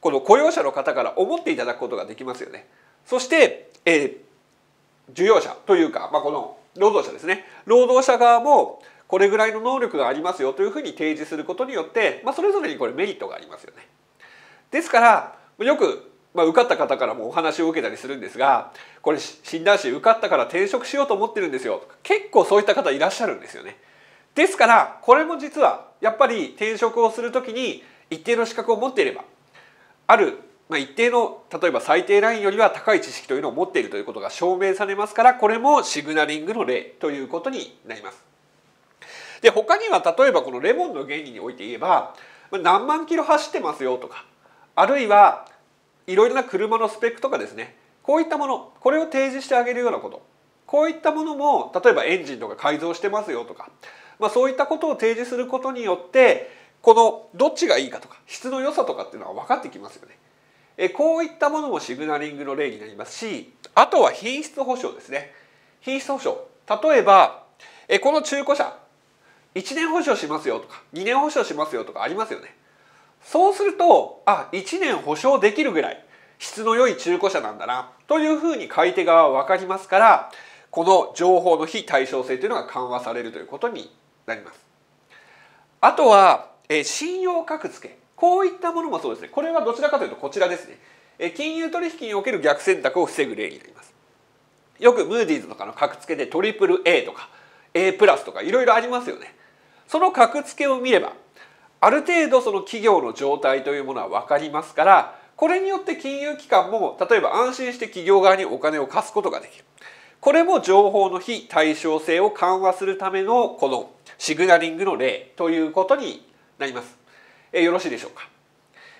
この雇用者の方から思っていただくことができますよね。そして、えー、需要者というか、まあ、この労働者ですね労働者側もこれぐらいの能力がありますよというふうに提示することによって、まあ、それぞれにこれメリットがありますよね。ですからよくまあ、受かった方からもお話を受けたりするんですがこれ診断士受かったから転職しようと思ってるんですよ結構そういった方いらっしゃるんですよね。ですからこれも実はやっぱり転職をする時に一定の資格を持っていればある、まあ、一定の例えば最低ラインよりは高い知識というのを持っているということが証明されますからこれもシグナリングの例ということになります。で他には例えばこのレモンの原理において言えば何万キロ走ってますよとかあるいはいろいろな車のスペックとかですねこういったものこれを提示してあげるようなことこういったものも例えばエンジンとか改造してますよとか、まあ、そういったことを提示することによってこのどっちがいいかとか質の良さとかっていうのは分かってきますよね。えこういったものもシグナリングの例になりますしあとは品質保証ですね。品質保証例えばえこの中古車1年保証しますよとか2年保証しますよとかありますよね。そうするとあ1年保証できるぐらい質の良い中古車なんだなというふうに買い手側は分かりますからこの情報の非対称性というのが緩和されるということになります。あとは、え信用格付けこういったものもそうですねこれはどちらかというとこちらですね、え金融取引における逆選択を防ぐ例になります。よくムーディーズとかの格付けで AAA とか A プラスとかいろいろありますよね。その格付けを見ればある程度その企業の状態というものは分かりますからこれによって金融機関も例えば安心して企業側にお金を貸すことができるこれも情報の非対称性を緩和するためのこのシグナリングの例ということになります。えよろしいでしょうか。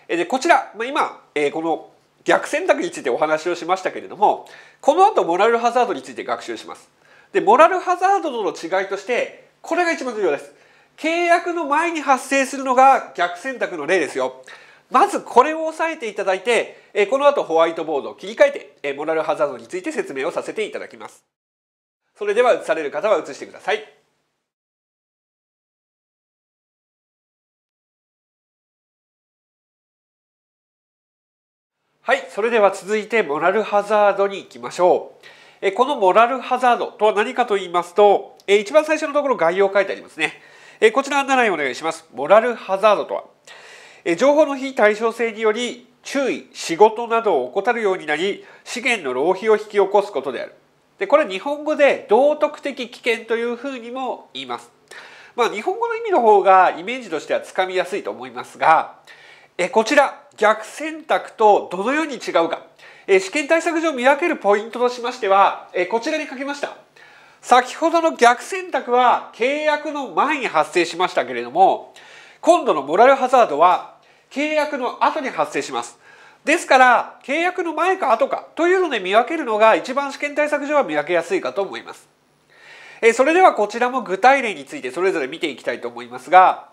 えでこちら、まあ、今、えこの逆選択についてお話をしましたけれどもこの後モラルハザードについて学習します。でモラルハザードとの違いとしてこれが一番重要です。契約の前に発生するのが逆選択の例ですよ。まずこれを押さえていただいて、えこの後ホワイトボードを切り替えて、えモラルハザードについて説明をさせていただきます。それでは映される方は映してください。はい、それでは続いてモラルハザードに行きましょう。えこのモラルハザードとは何かと言いますと、え一番最初のところ概要書いてありますね。えこちら案内お願いします。モラルハザードとは、え情報の非対称性により注意、仕事などを怠るようになり、資源の浪費を引き起こすことである。で、これは日本語で道徳的危険というふうにも言います。まあ、日本語の意味の方がイメージとしてはつかみやすいと思いますが、えこちら、逆選択とどのように違うか、え試験対策上見分けるポイントとしましては、えこちらに書きました。先ほどの逆選択は契約の前に発生しましたけれども今度のモラルハザードは契約の後に発生します。ですから契約の前か後かというので見分けるのが一番試験対策上は見分けやすいかと思います。えそれではこちらも具体例についてそれぞれ見ていきたいと思いますが、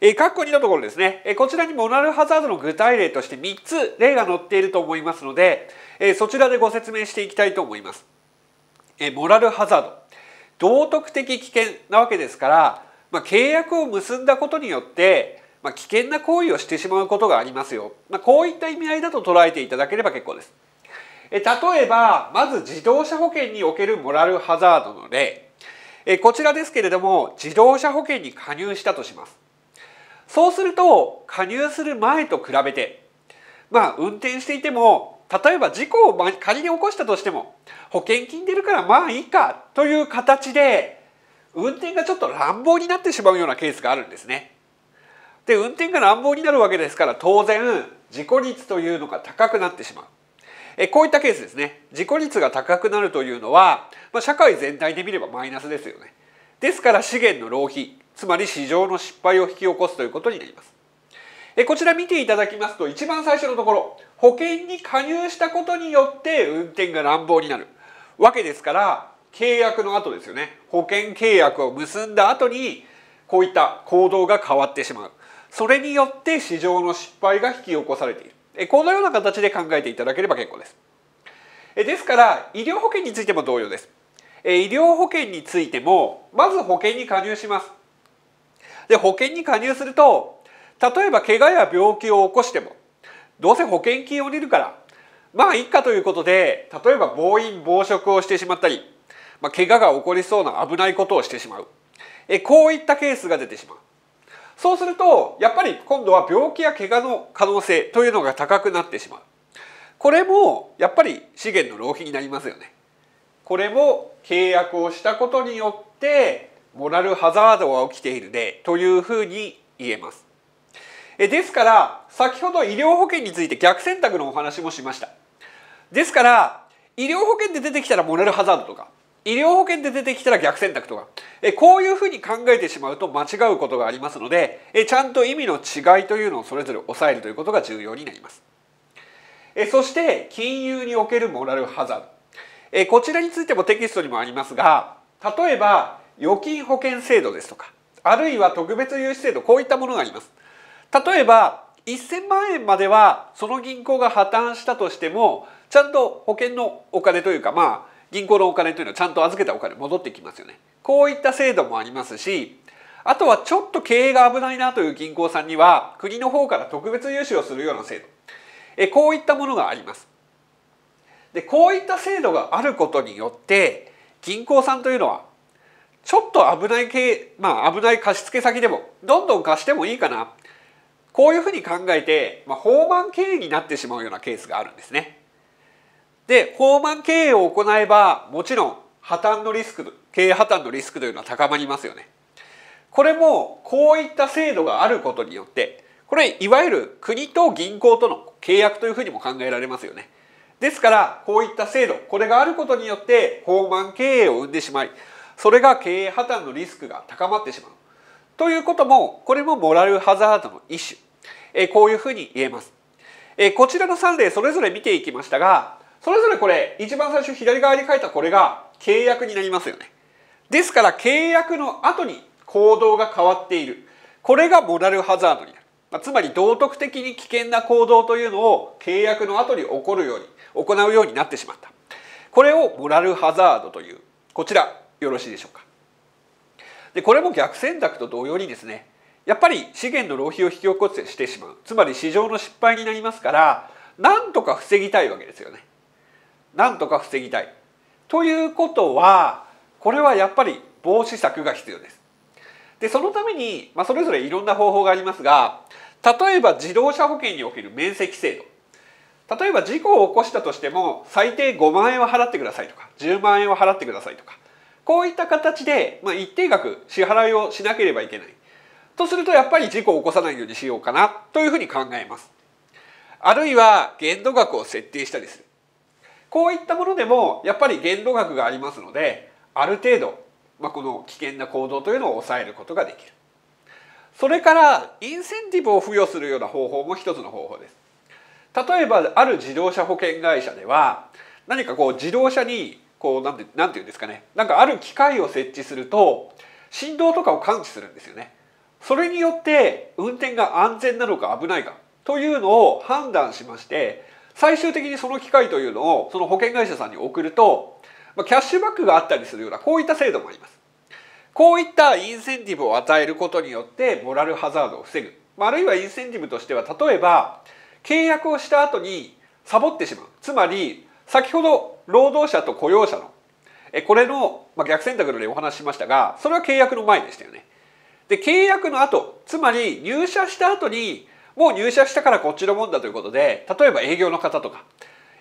えー、括弧2のところですね、えこちらにモラルハザードの具体例として3つ例が載っていると思いますので、えそちらでご説明していきたいと思います。えモラルハザード道徳的危険なわけですから、まあ、契約を結んだことによって、まあ、危険な行為をしてしまうことがありますよ、まあ、こういった意味合いだと捉えていただければ結構です。え例えばまず自動車保険におけるモラルハザードの例えこちらですけれども自動車保険に加入したとしますそうすると加入する前と比べてまあ運転していても例えば事故を仮に起こしたとしても保険金出るからまあいいかという形で運転がちょっと乱暴になってしまうようなケースがあるんですね。で運転が乱暴になるわけですから当然事故率というのが高くなってしまう。えこういったケースですね事故率が高くなるというのは、まあ、社会全体で見ればマイナスですよね。ですから資源の浪費つまり市場の失敗を引き起こすということになります。えこちら見ていただきますと一番最初のところ保険に加入したことによって運転が乱暴になるわけですから契約の後ですよね保険契約を結んだ後にこういった行動が変わってしまうそれによって市場の失敗が引き起こされているこのような形で考えていただければ結構ですですから医療保険についても同様です医療保険についてもまず保険に加入しますで保険に加入すると例えば怪我や病気を起こしてもどうせ保険金降りるからまあいっかということで例えば暴飲暴食をしてしまったり、まあ、怪我が起こりそうな危ないことをしてしまうえこういったケースが出てしまうそうするとやっぱり今度は病気や怪我の可能性というのが高くなってしまうこれもやっぱり資源の浪費になりますよねこれも契約をしたことによってモラルハザードは起きているねというふうに言えますえですから先ほど医療保険について逆選択のお話もしましたですから医療保険で出てきたらモラルハザードとか医療保険で出てきたら逆選択とかえこういうふうに考えてしまうと間違うことがありますのでえちゃんと意味の違いというのをそれぞれ抑えるということが重要になりますえそして金融におけるモラルハザードえこちらについてもテキストにもありますが例えば預金保険制度ですとかあるいは特別融資制度こういったものがあります例えば1,000万円まではその銀行が破綻したとしてもちゃんと保険のお金というかまあ銀行のお金というのはちゃんと預けたお金戻ってきますよね。こういった制度もありますしあとはちょっと経営が危ないなという銀行さんには国の方から特別融資をするような制度えこういったものがあります。でこういった制度があることによって銀行さんというのはちょっと危ない系、まあ、危ない貸付先でもどんどん貸してもいいかなこういうふうに考えて、まあ、法満経営になってしまうようなケースがあるんですね。で、法満経営を行えば、もちろん破綻のリスク、経営破綻のリスクというのは高まりますよね。これも、こういった制度があることによって、これ、いわゆる国と銀行との契約というふうにも考えられますよね。ですから、こういった制度、これがあることによって、法満経営を生んでしまい、それが経営破綻のリスクが高まってしまう。ということも、これもモラルハザードの一種。えこういうふうに言えます。えこちらの3例それぞれ見ていきましたが、それぞれこれ、一番最初左側に書いたこれが契約になりますよね。ですから契約の後に行動が変わっている。これがモラルハザードになる。まあ、つまり道徳的に危険な行動というのを契約の後に起こるように、行うようになってしまった。これをモラルハザードという、こちら、よろしいでしょうか。で、これも逆選択と同様にですね、やっぱり資源の浪費を引き起こしてしまうつまり市場の失敗になりますからなんとか防ぎたいわけですよね。なんとか防ぎたい。ということはこれはやっぱり防止策が必要です。でそのために、まあ、それぞれいろんな方法がありますが例えば自動車保険における免責制度例えば事故を起こしたとしても最低5万円は払ってくださいとか10万円は払ってくださいとかこういった形で、まあ、一定額支払いをしなければいけないとするとやっぱり事故を起こさないようにしようかなというふうに考えます。あるいは限度額を設定したりする。こういったものでもやっぱり限度額がありますのである程度、まあ、この危険な行動というのを抑えることができる。それからインセンティブを付与するような方法も一つの方法です。例えばある自動車保険会社では何かこう自動車にこうなんてなんていうんですかねなんかある機械を設置すると振動とかを感知するんですよね。それによって運転が安全なのか危ないかというのを判断しまして最終的にその機械というのをその保険会社さんに送るとキャッシュバックがあったりするようなこういった制度もあります。こういったインセンティブを与えることによってモラルハザードを防ぐ。あるいはインセンティブとしては例えば契約をした後にサボってしまう。つまり先ほど労働者と雇用者のこれの逆選択の例をお話ししましたがそれは契約の前でしたよね。で契約の後つまり入社した後にもう入社したからこっちのもんだということで例えば営業の方とか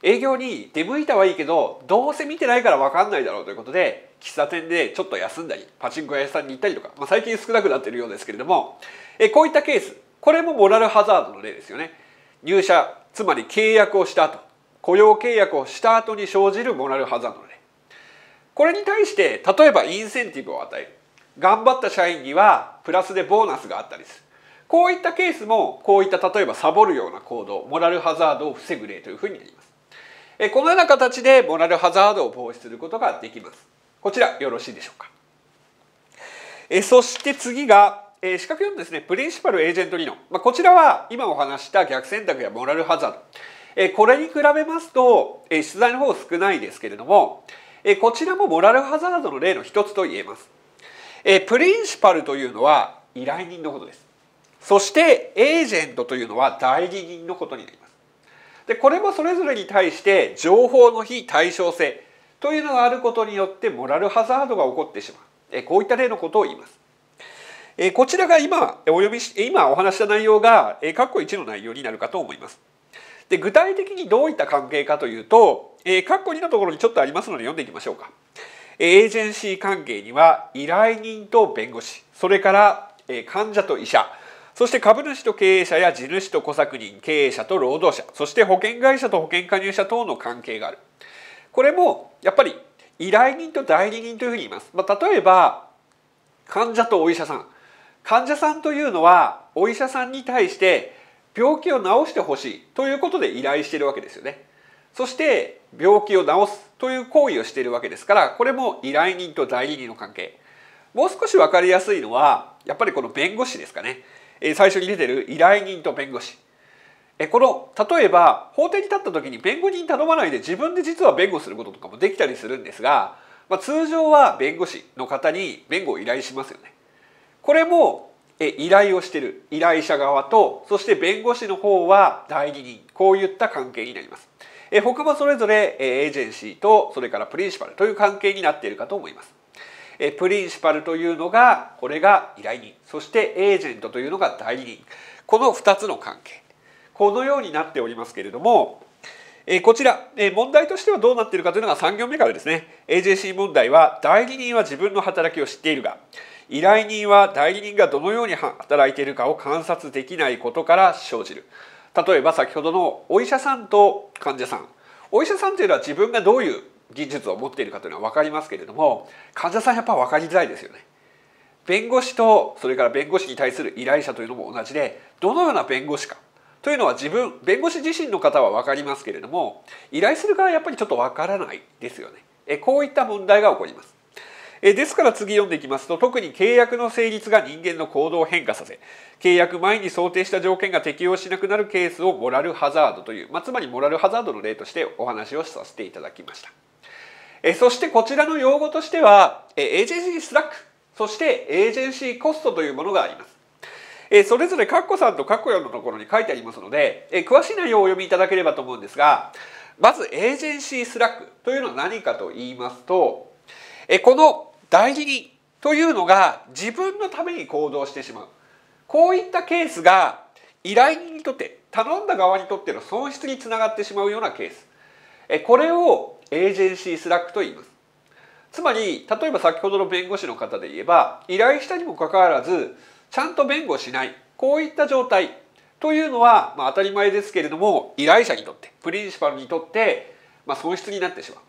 営業に出向いたはいいけどどうせ見てないから分かんないだろうということで喫茶店でちょっと休んだりパチンコ屋さんに行ったりとか、まあ、最近少なくなってるようですけれどもえこういったケースこれもモラルハザードの例ですよね。入社つまり契約をした後雇用契約をした後に生じるモラルハザードの例これに対して例えばインセンティブを与える頑張った社員にはプラスでボーナスがあったりするこういったケースもこういった例えばサボるような行動モラルハザードを防ぐ例というふうになりますえこのような形でモラルハザードを防止することができますこちらよろしいでしょうかえそして次がえ格四角4のですねプリンシパルエージェント理論、まあ、こちらは今お話した逆選択やモラルハザード、えこれに比べますと、え出題の方少ないですけれども、えこちらもモラルハザードの例の一つと言えますえプリンシパルというのは依頼人のことですそしてエージェントというのは代理人のことになりますでこれもそれぞれに対して情報の非対称性というのがあることによってモラルハザードが起こってしまうえこういった例のことを言いますえこちらが今お読みし今お話した内容がえ括弧1の内容になるかと思いますで具体的にどういった関係かというとえ括弧2のところにちょっとありますので読んでいきましょうかエージェンシー関係には依頼人と弁護士それから患者と医者そして株主と経営者や地主と小作人経営者と労働者そして保険会社と保険加入者等の関係があるこれもやっぱり依頼人と代理人というふうに言います、まあ、例えば患者とお医者さん患者さんというのはお医者さんに対して病気を治してほしいということで依頼してるわけですよねそして病気を治すという行為をしているわけですからこれも依頼人と代理人の関係もう少し分かりやすいのはやっぱりこの弁護士ですかね、え最初に出てる依頼人と弁護士えこの例えば法廷に立った時に弁護人頼まないで自分で実は弁護することとかもできたりするんですが、まあ、通常は弁護士の方に弁護を依頼しますよね。これもえ依頼をしてる依頼者側とそして弁護士の方は代理人こういった関係になります。え北部それぞれエージェンシーとそれからプリンシパルという関係になっているかと思います。えプリンシパルというのがこれが依頼人そしてエージェントというのが代理人この2つの関係このようになっておりますけれどもえこちら、え問題としてはどうなっているかというのが3行目からですね AJC 問題は代理人は自分の働きを知っているが依頼人は代理人がどのように働いているかを観察できないことから生じる例えば先ほどのお医者さんと患者さんお医者さんというのは自分がどういう技術を持っているかというのは分かりますけれども患者さんやっぱ分かりづらいですよね。弁護士とそれから弁護士に対する依頼者というのも同じでどのような弁護士かというのは自分弁護士自身の方は分かりますけれども依頼する側はやっぱりちょっと分からないですよね。えこういった問題が起こります。えですから次読んでいきますと特に契約の成立が人間の行動を変化させ契約前に想定した条件が適用しなくなるケースをモラルハザードという、まあ、つまりモラルハザードの例としてお話をさせていただきました。えそしてこちらの用語としてはえエージェンシースラックそしてエージェンシーコストというものがあります。えそれぞれカッコさんとカッコ4のところに書いてありますので、え詳しい内容をお読みいただければと思うんですがまずエージェンシースラックというのは何かと言いますと、えこの大事にというのが自分のために行動してしまうこういったケースが依頼人にとって頼んだ側にとっての損失につながってしまうようなケースこれをエージェンシースラックと言いますつまり例えば先ほどの弁護士の方で言えば依頼したにもかかわらずちゃんと弁護しないこういった状態というのは、まあ、当たり前ですけれども依頼者にとってプリンシパルにとって、まあ、損失になってしまう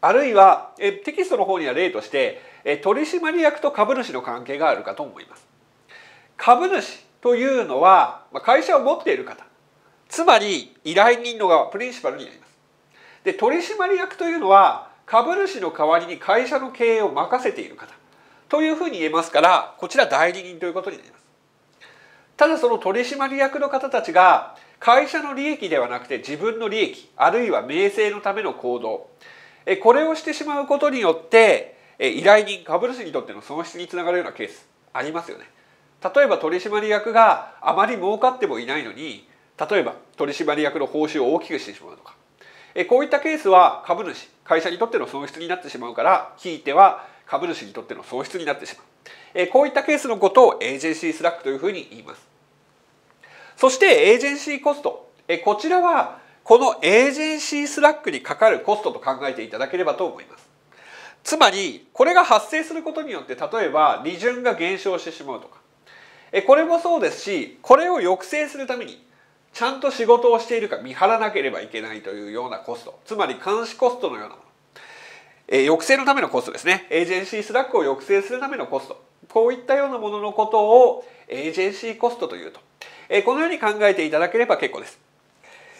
あるいはえテキストの方には例としてえ取締役と株主の関係があるかと思います。株主というのは、まあ、会社を持っている方つまり依頼人の側プリンシパルになります。で取締役というのは株主の代わりに会社の経営を任せている方というふうに言えますからこちら代理人ということになります。ただその取締役の方たちが会社の利益ではなくて自分の利益あるいは名声のための行動これをしてしまうことによって依頼人株主にとっての損失につながるようなケースありますよね。例えば取締役があまり儲かってもいないのに例えば取締役の報酬を大きくしてしまうとかこういったケースは株主会社にとっての損失になってしまうからひいては株主にとっての損失になってしまうこういったケースのことをエージェンシースラックというふうに言いますそしてエージェンシーコストこちらはこのエージェンシースラックにかかるコストと考えていただければと思います。つまりこれが発生することによって例えば利潤が減少してしまうとかえこれもそうですしこれを抑制するためにちゃんと仕事をしているか見張らなければいけないというようなコストつまり監視コストのようなものえ抑制のためのコストですねエージェンシースラックを抑制するためのコストこういったようなもののことをエージェンシーコストというとえこのように考えていただければ結構です。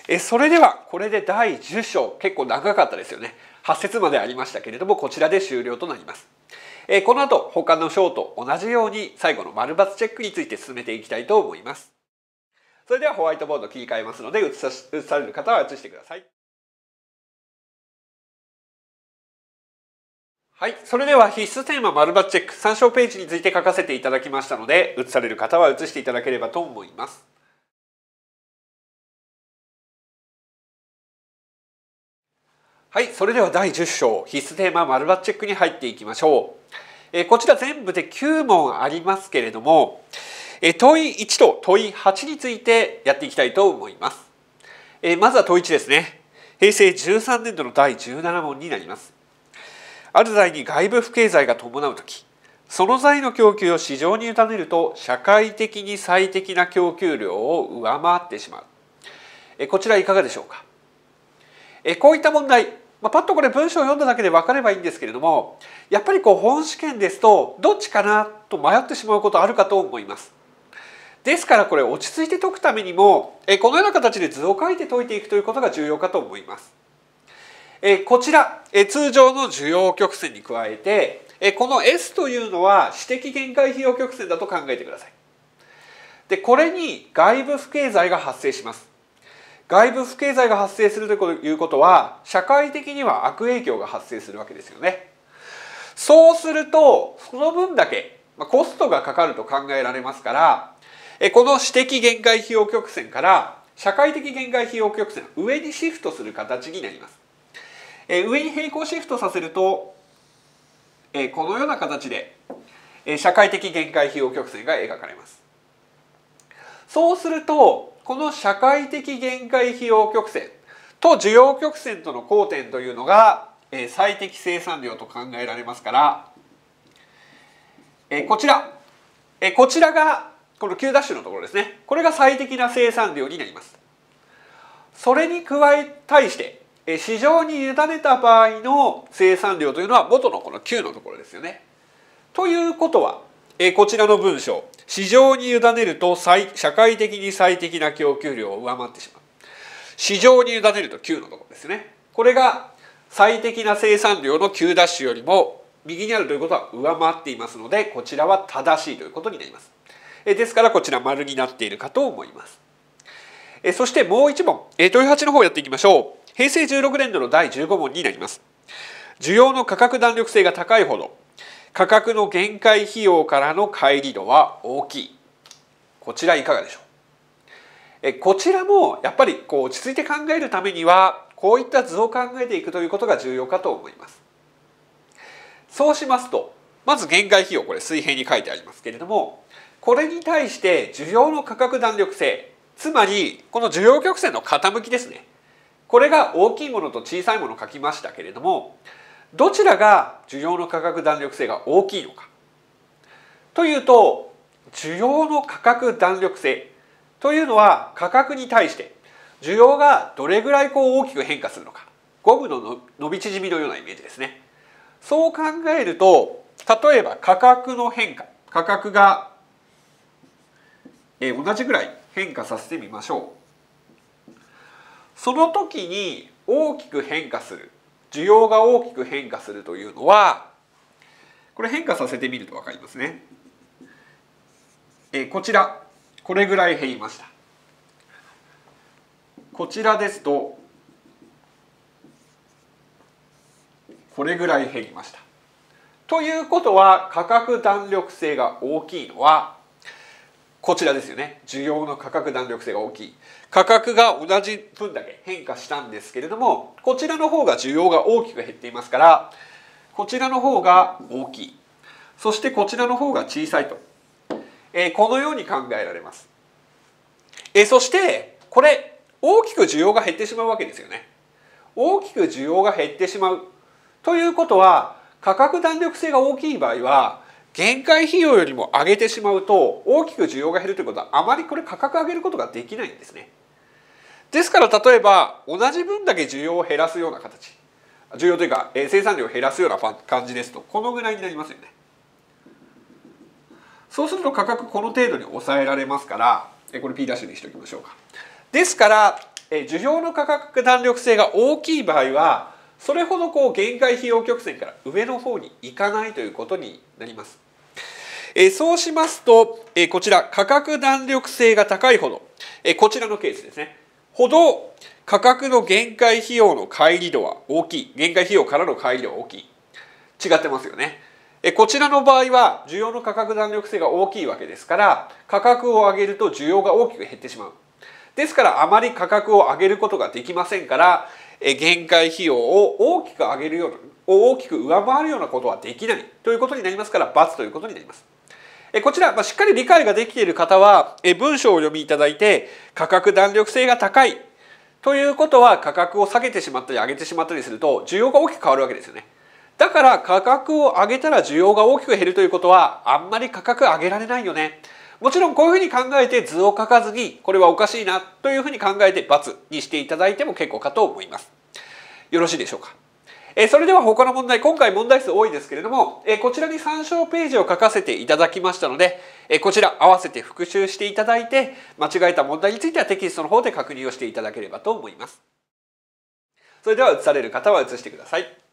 えそれではこれで第10章結構長かったですよね8節までありましたけれどもこちらで終了となります。えこの後他の章と同じように最後の丸抜チェックについて進めていきたいと思います。それではホワイトボード切り替えますので映さ映される方は映してください。はい。それでは必須テーマ丸抜チェック参照ページについて書かせていただきましたので、映される方は映していただければと思います。はい、それでは第10章必須テーマ丸ッチェックに入っていきましょう。えー、こちら全部で9問ありますけれども、えー、問い1と問い8についてやっていきたいと思います。えー、まずは問い1ですね。平成13年度の第17問になります。ある罪に外部不経済が伴う時、その財の供給を市場に委ねると社会的に最適な供給量を上回ってしまう。えー、こちらいかがでしょうか。えこういった問題まあ、パッとこれ文章を読んだだけで分かればいいんですけれどもやっぱりこう本試験ですとどっちかなと迷ってしまうことあるかと思います。ですからこれ落ち着いて解くためにもえこのような形で図を書いて解いていくということが重要かと思います。えこちらえ通常の需要曲線に加えてえこの S というのは私的限界費用曲線だと考えてください。でこれに外部不経済が発生します。外部不経済が発生するということは社会的には悪影響が発生するわけですよね。そうするとその分だけコストがかかると考えられますからこの私的限界費用曲線から社会的限界費用曲線上にシフトする形になります。上に平行シフトさせるとこのような形で社会的限界費用曲線が描かれます。そうするとこの社会的限界費用曲線と需要曲線との交点というのが、え最適生産量と考えられますから、えこちら、えこちらがこの Q' ダッシュのところですねこれが最適な生産量になります。それに加え対して市場に委ねた場合の生産量というのは元のこの9のところですよね。ということはこちらの文章市場に委ねると社会的に最適な供給量を上回ってしまう市場に委ねると9のところですねこれが最適な生産量の9ダッシュよりも右にあるということは上回っていますのでこちらは正しいということになりますですからこちら丸になっているかと思いますそしてもう一問豊八の方をやっていきましょう平成16年度の第15問になります需要の価格弾力性が高いほど価格の限界費用からの乖離度は大きいこちらいかがでしょうえこちらもやっぱりこう落ち着いて考えるためにはこういった図を考えていくということが重要かと思いますそうしますとまず限界費用これ水平に書いてありますけれどもこれに対して需要の価格弾力性つまりこの需要曲線の傾きですねこれが大きいものと小さいものを書きましたけれどもどちらが需要の価格弾力性が大きいのかというと需要の価格弾力性というのは価格に対して需要がどれぐらいこう大きく変化するのかゴムの伸び縮みのようなイメージですね。そう考えると例えば価格の変化価格が、えー、同じぐらい変化させてみましょう。その時に大きく変化する需要が大きく変化するというのはこれ変化させてみると分かりますね。えー、こちらこれぐらい減りました。こちらですとこれぐらい減りました。ということは価格弾力性が大きいのはこちらですよね需要の価格弾力性が大きい価格が同じ分だけ変化したんですけれどもこちらの方が需要が大きく減っていますからこちらの方が大きいそしてこちらの方が小さいと、えー、このように考えられます、えー、そしてこれ大きく需要が減ってしまうわけですよね大きく需要が減ってしまうということは価格弾力性が大きい場合は限界費用よりも上げてしまうと大きく需要が減るということはあまりこれ価格上げることができないんですね。ですから例えば同じ分だけ需要を減らすような形需要というか、えー、生産量を減らすような感じですとこのぐらいになりますよね。そうすると価格この程度に抑えられますから、えー、これ P ダッシュにしておきましょうか。ですから、えー、需要の価格弾力性が大きい場合はそれほどこう限界費用曲線から上の方に行かないということになります。えそうしますと、えこちら価格弾力性が高いほど、えこちらのケースですねほど価格の限界費用の乖離度は大きい限界費用からの乖離度は大きい違ってますよねえこちらの場合は需要の価格弾力性が大きいわけですから価格を上げると需要が大きく減ってしまうですからあまり価格を上げることができませんからえ限界費用を大きく上げるような大きく上回るようなことはできないということになりますから×ということになります。こちら、ましっかり理解ができている方は、え文章を読みいただいて、価格弾力性が高い。ということは、価格を下げてしまったり上げてしまったりすると、需要が大きく変わるわけですよね。だから価格を上げたら需要が大きく減るということはあんまり価格上げられないよね。もちろんこういうふうに考えて図を書かずにこれはおかしいなというふうに考えて×にしていただいても結構かと思います。よろしいでしょうかえそれでは他の問題今回問題数多いですけれども、えこちらに参照ページを書かせていただきましたので、えこちら合わせて復習していただいて間違えた問題についてはテキストの方で確認をしていただければと思います。それでは映される方は映してください。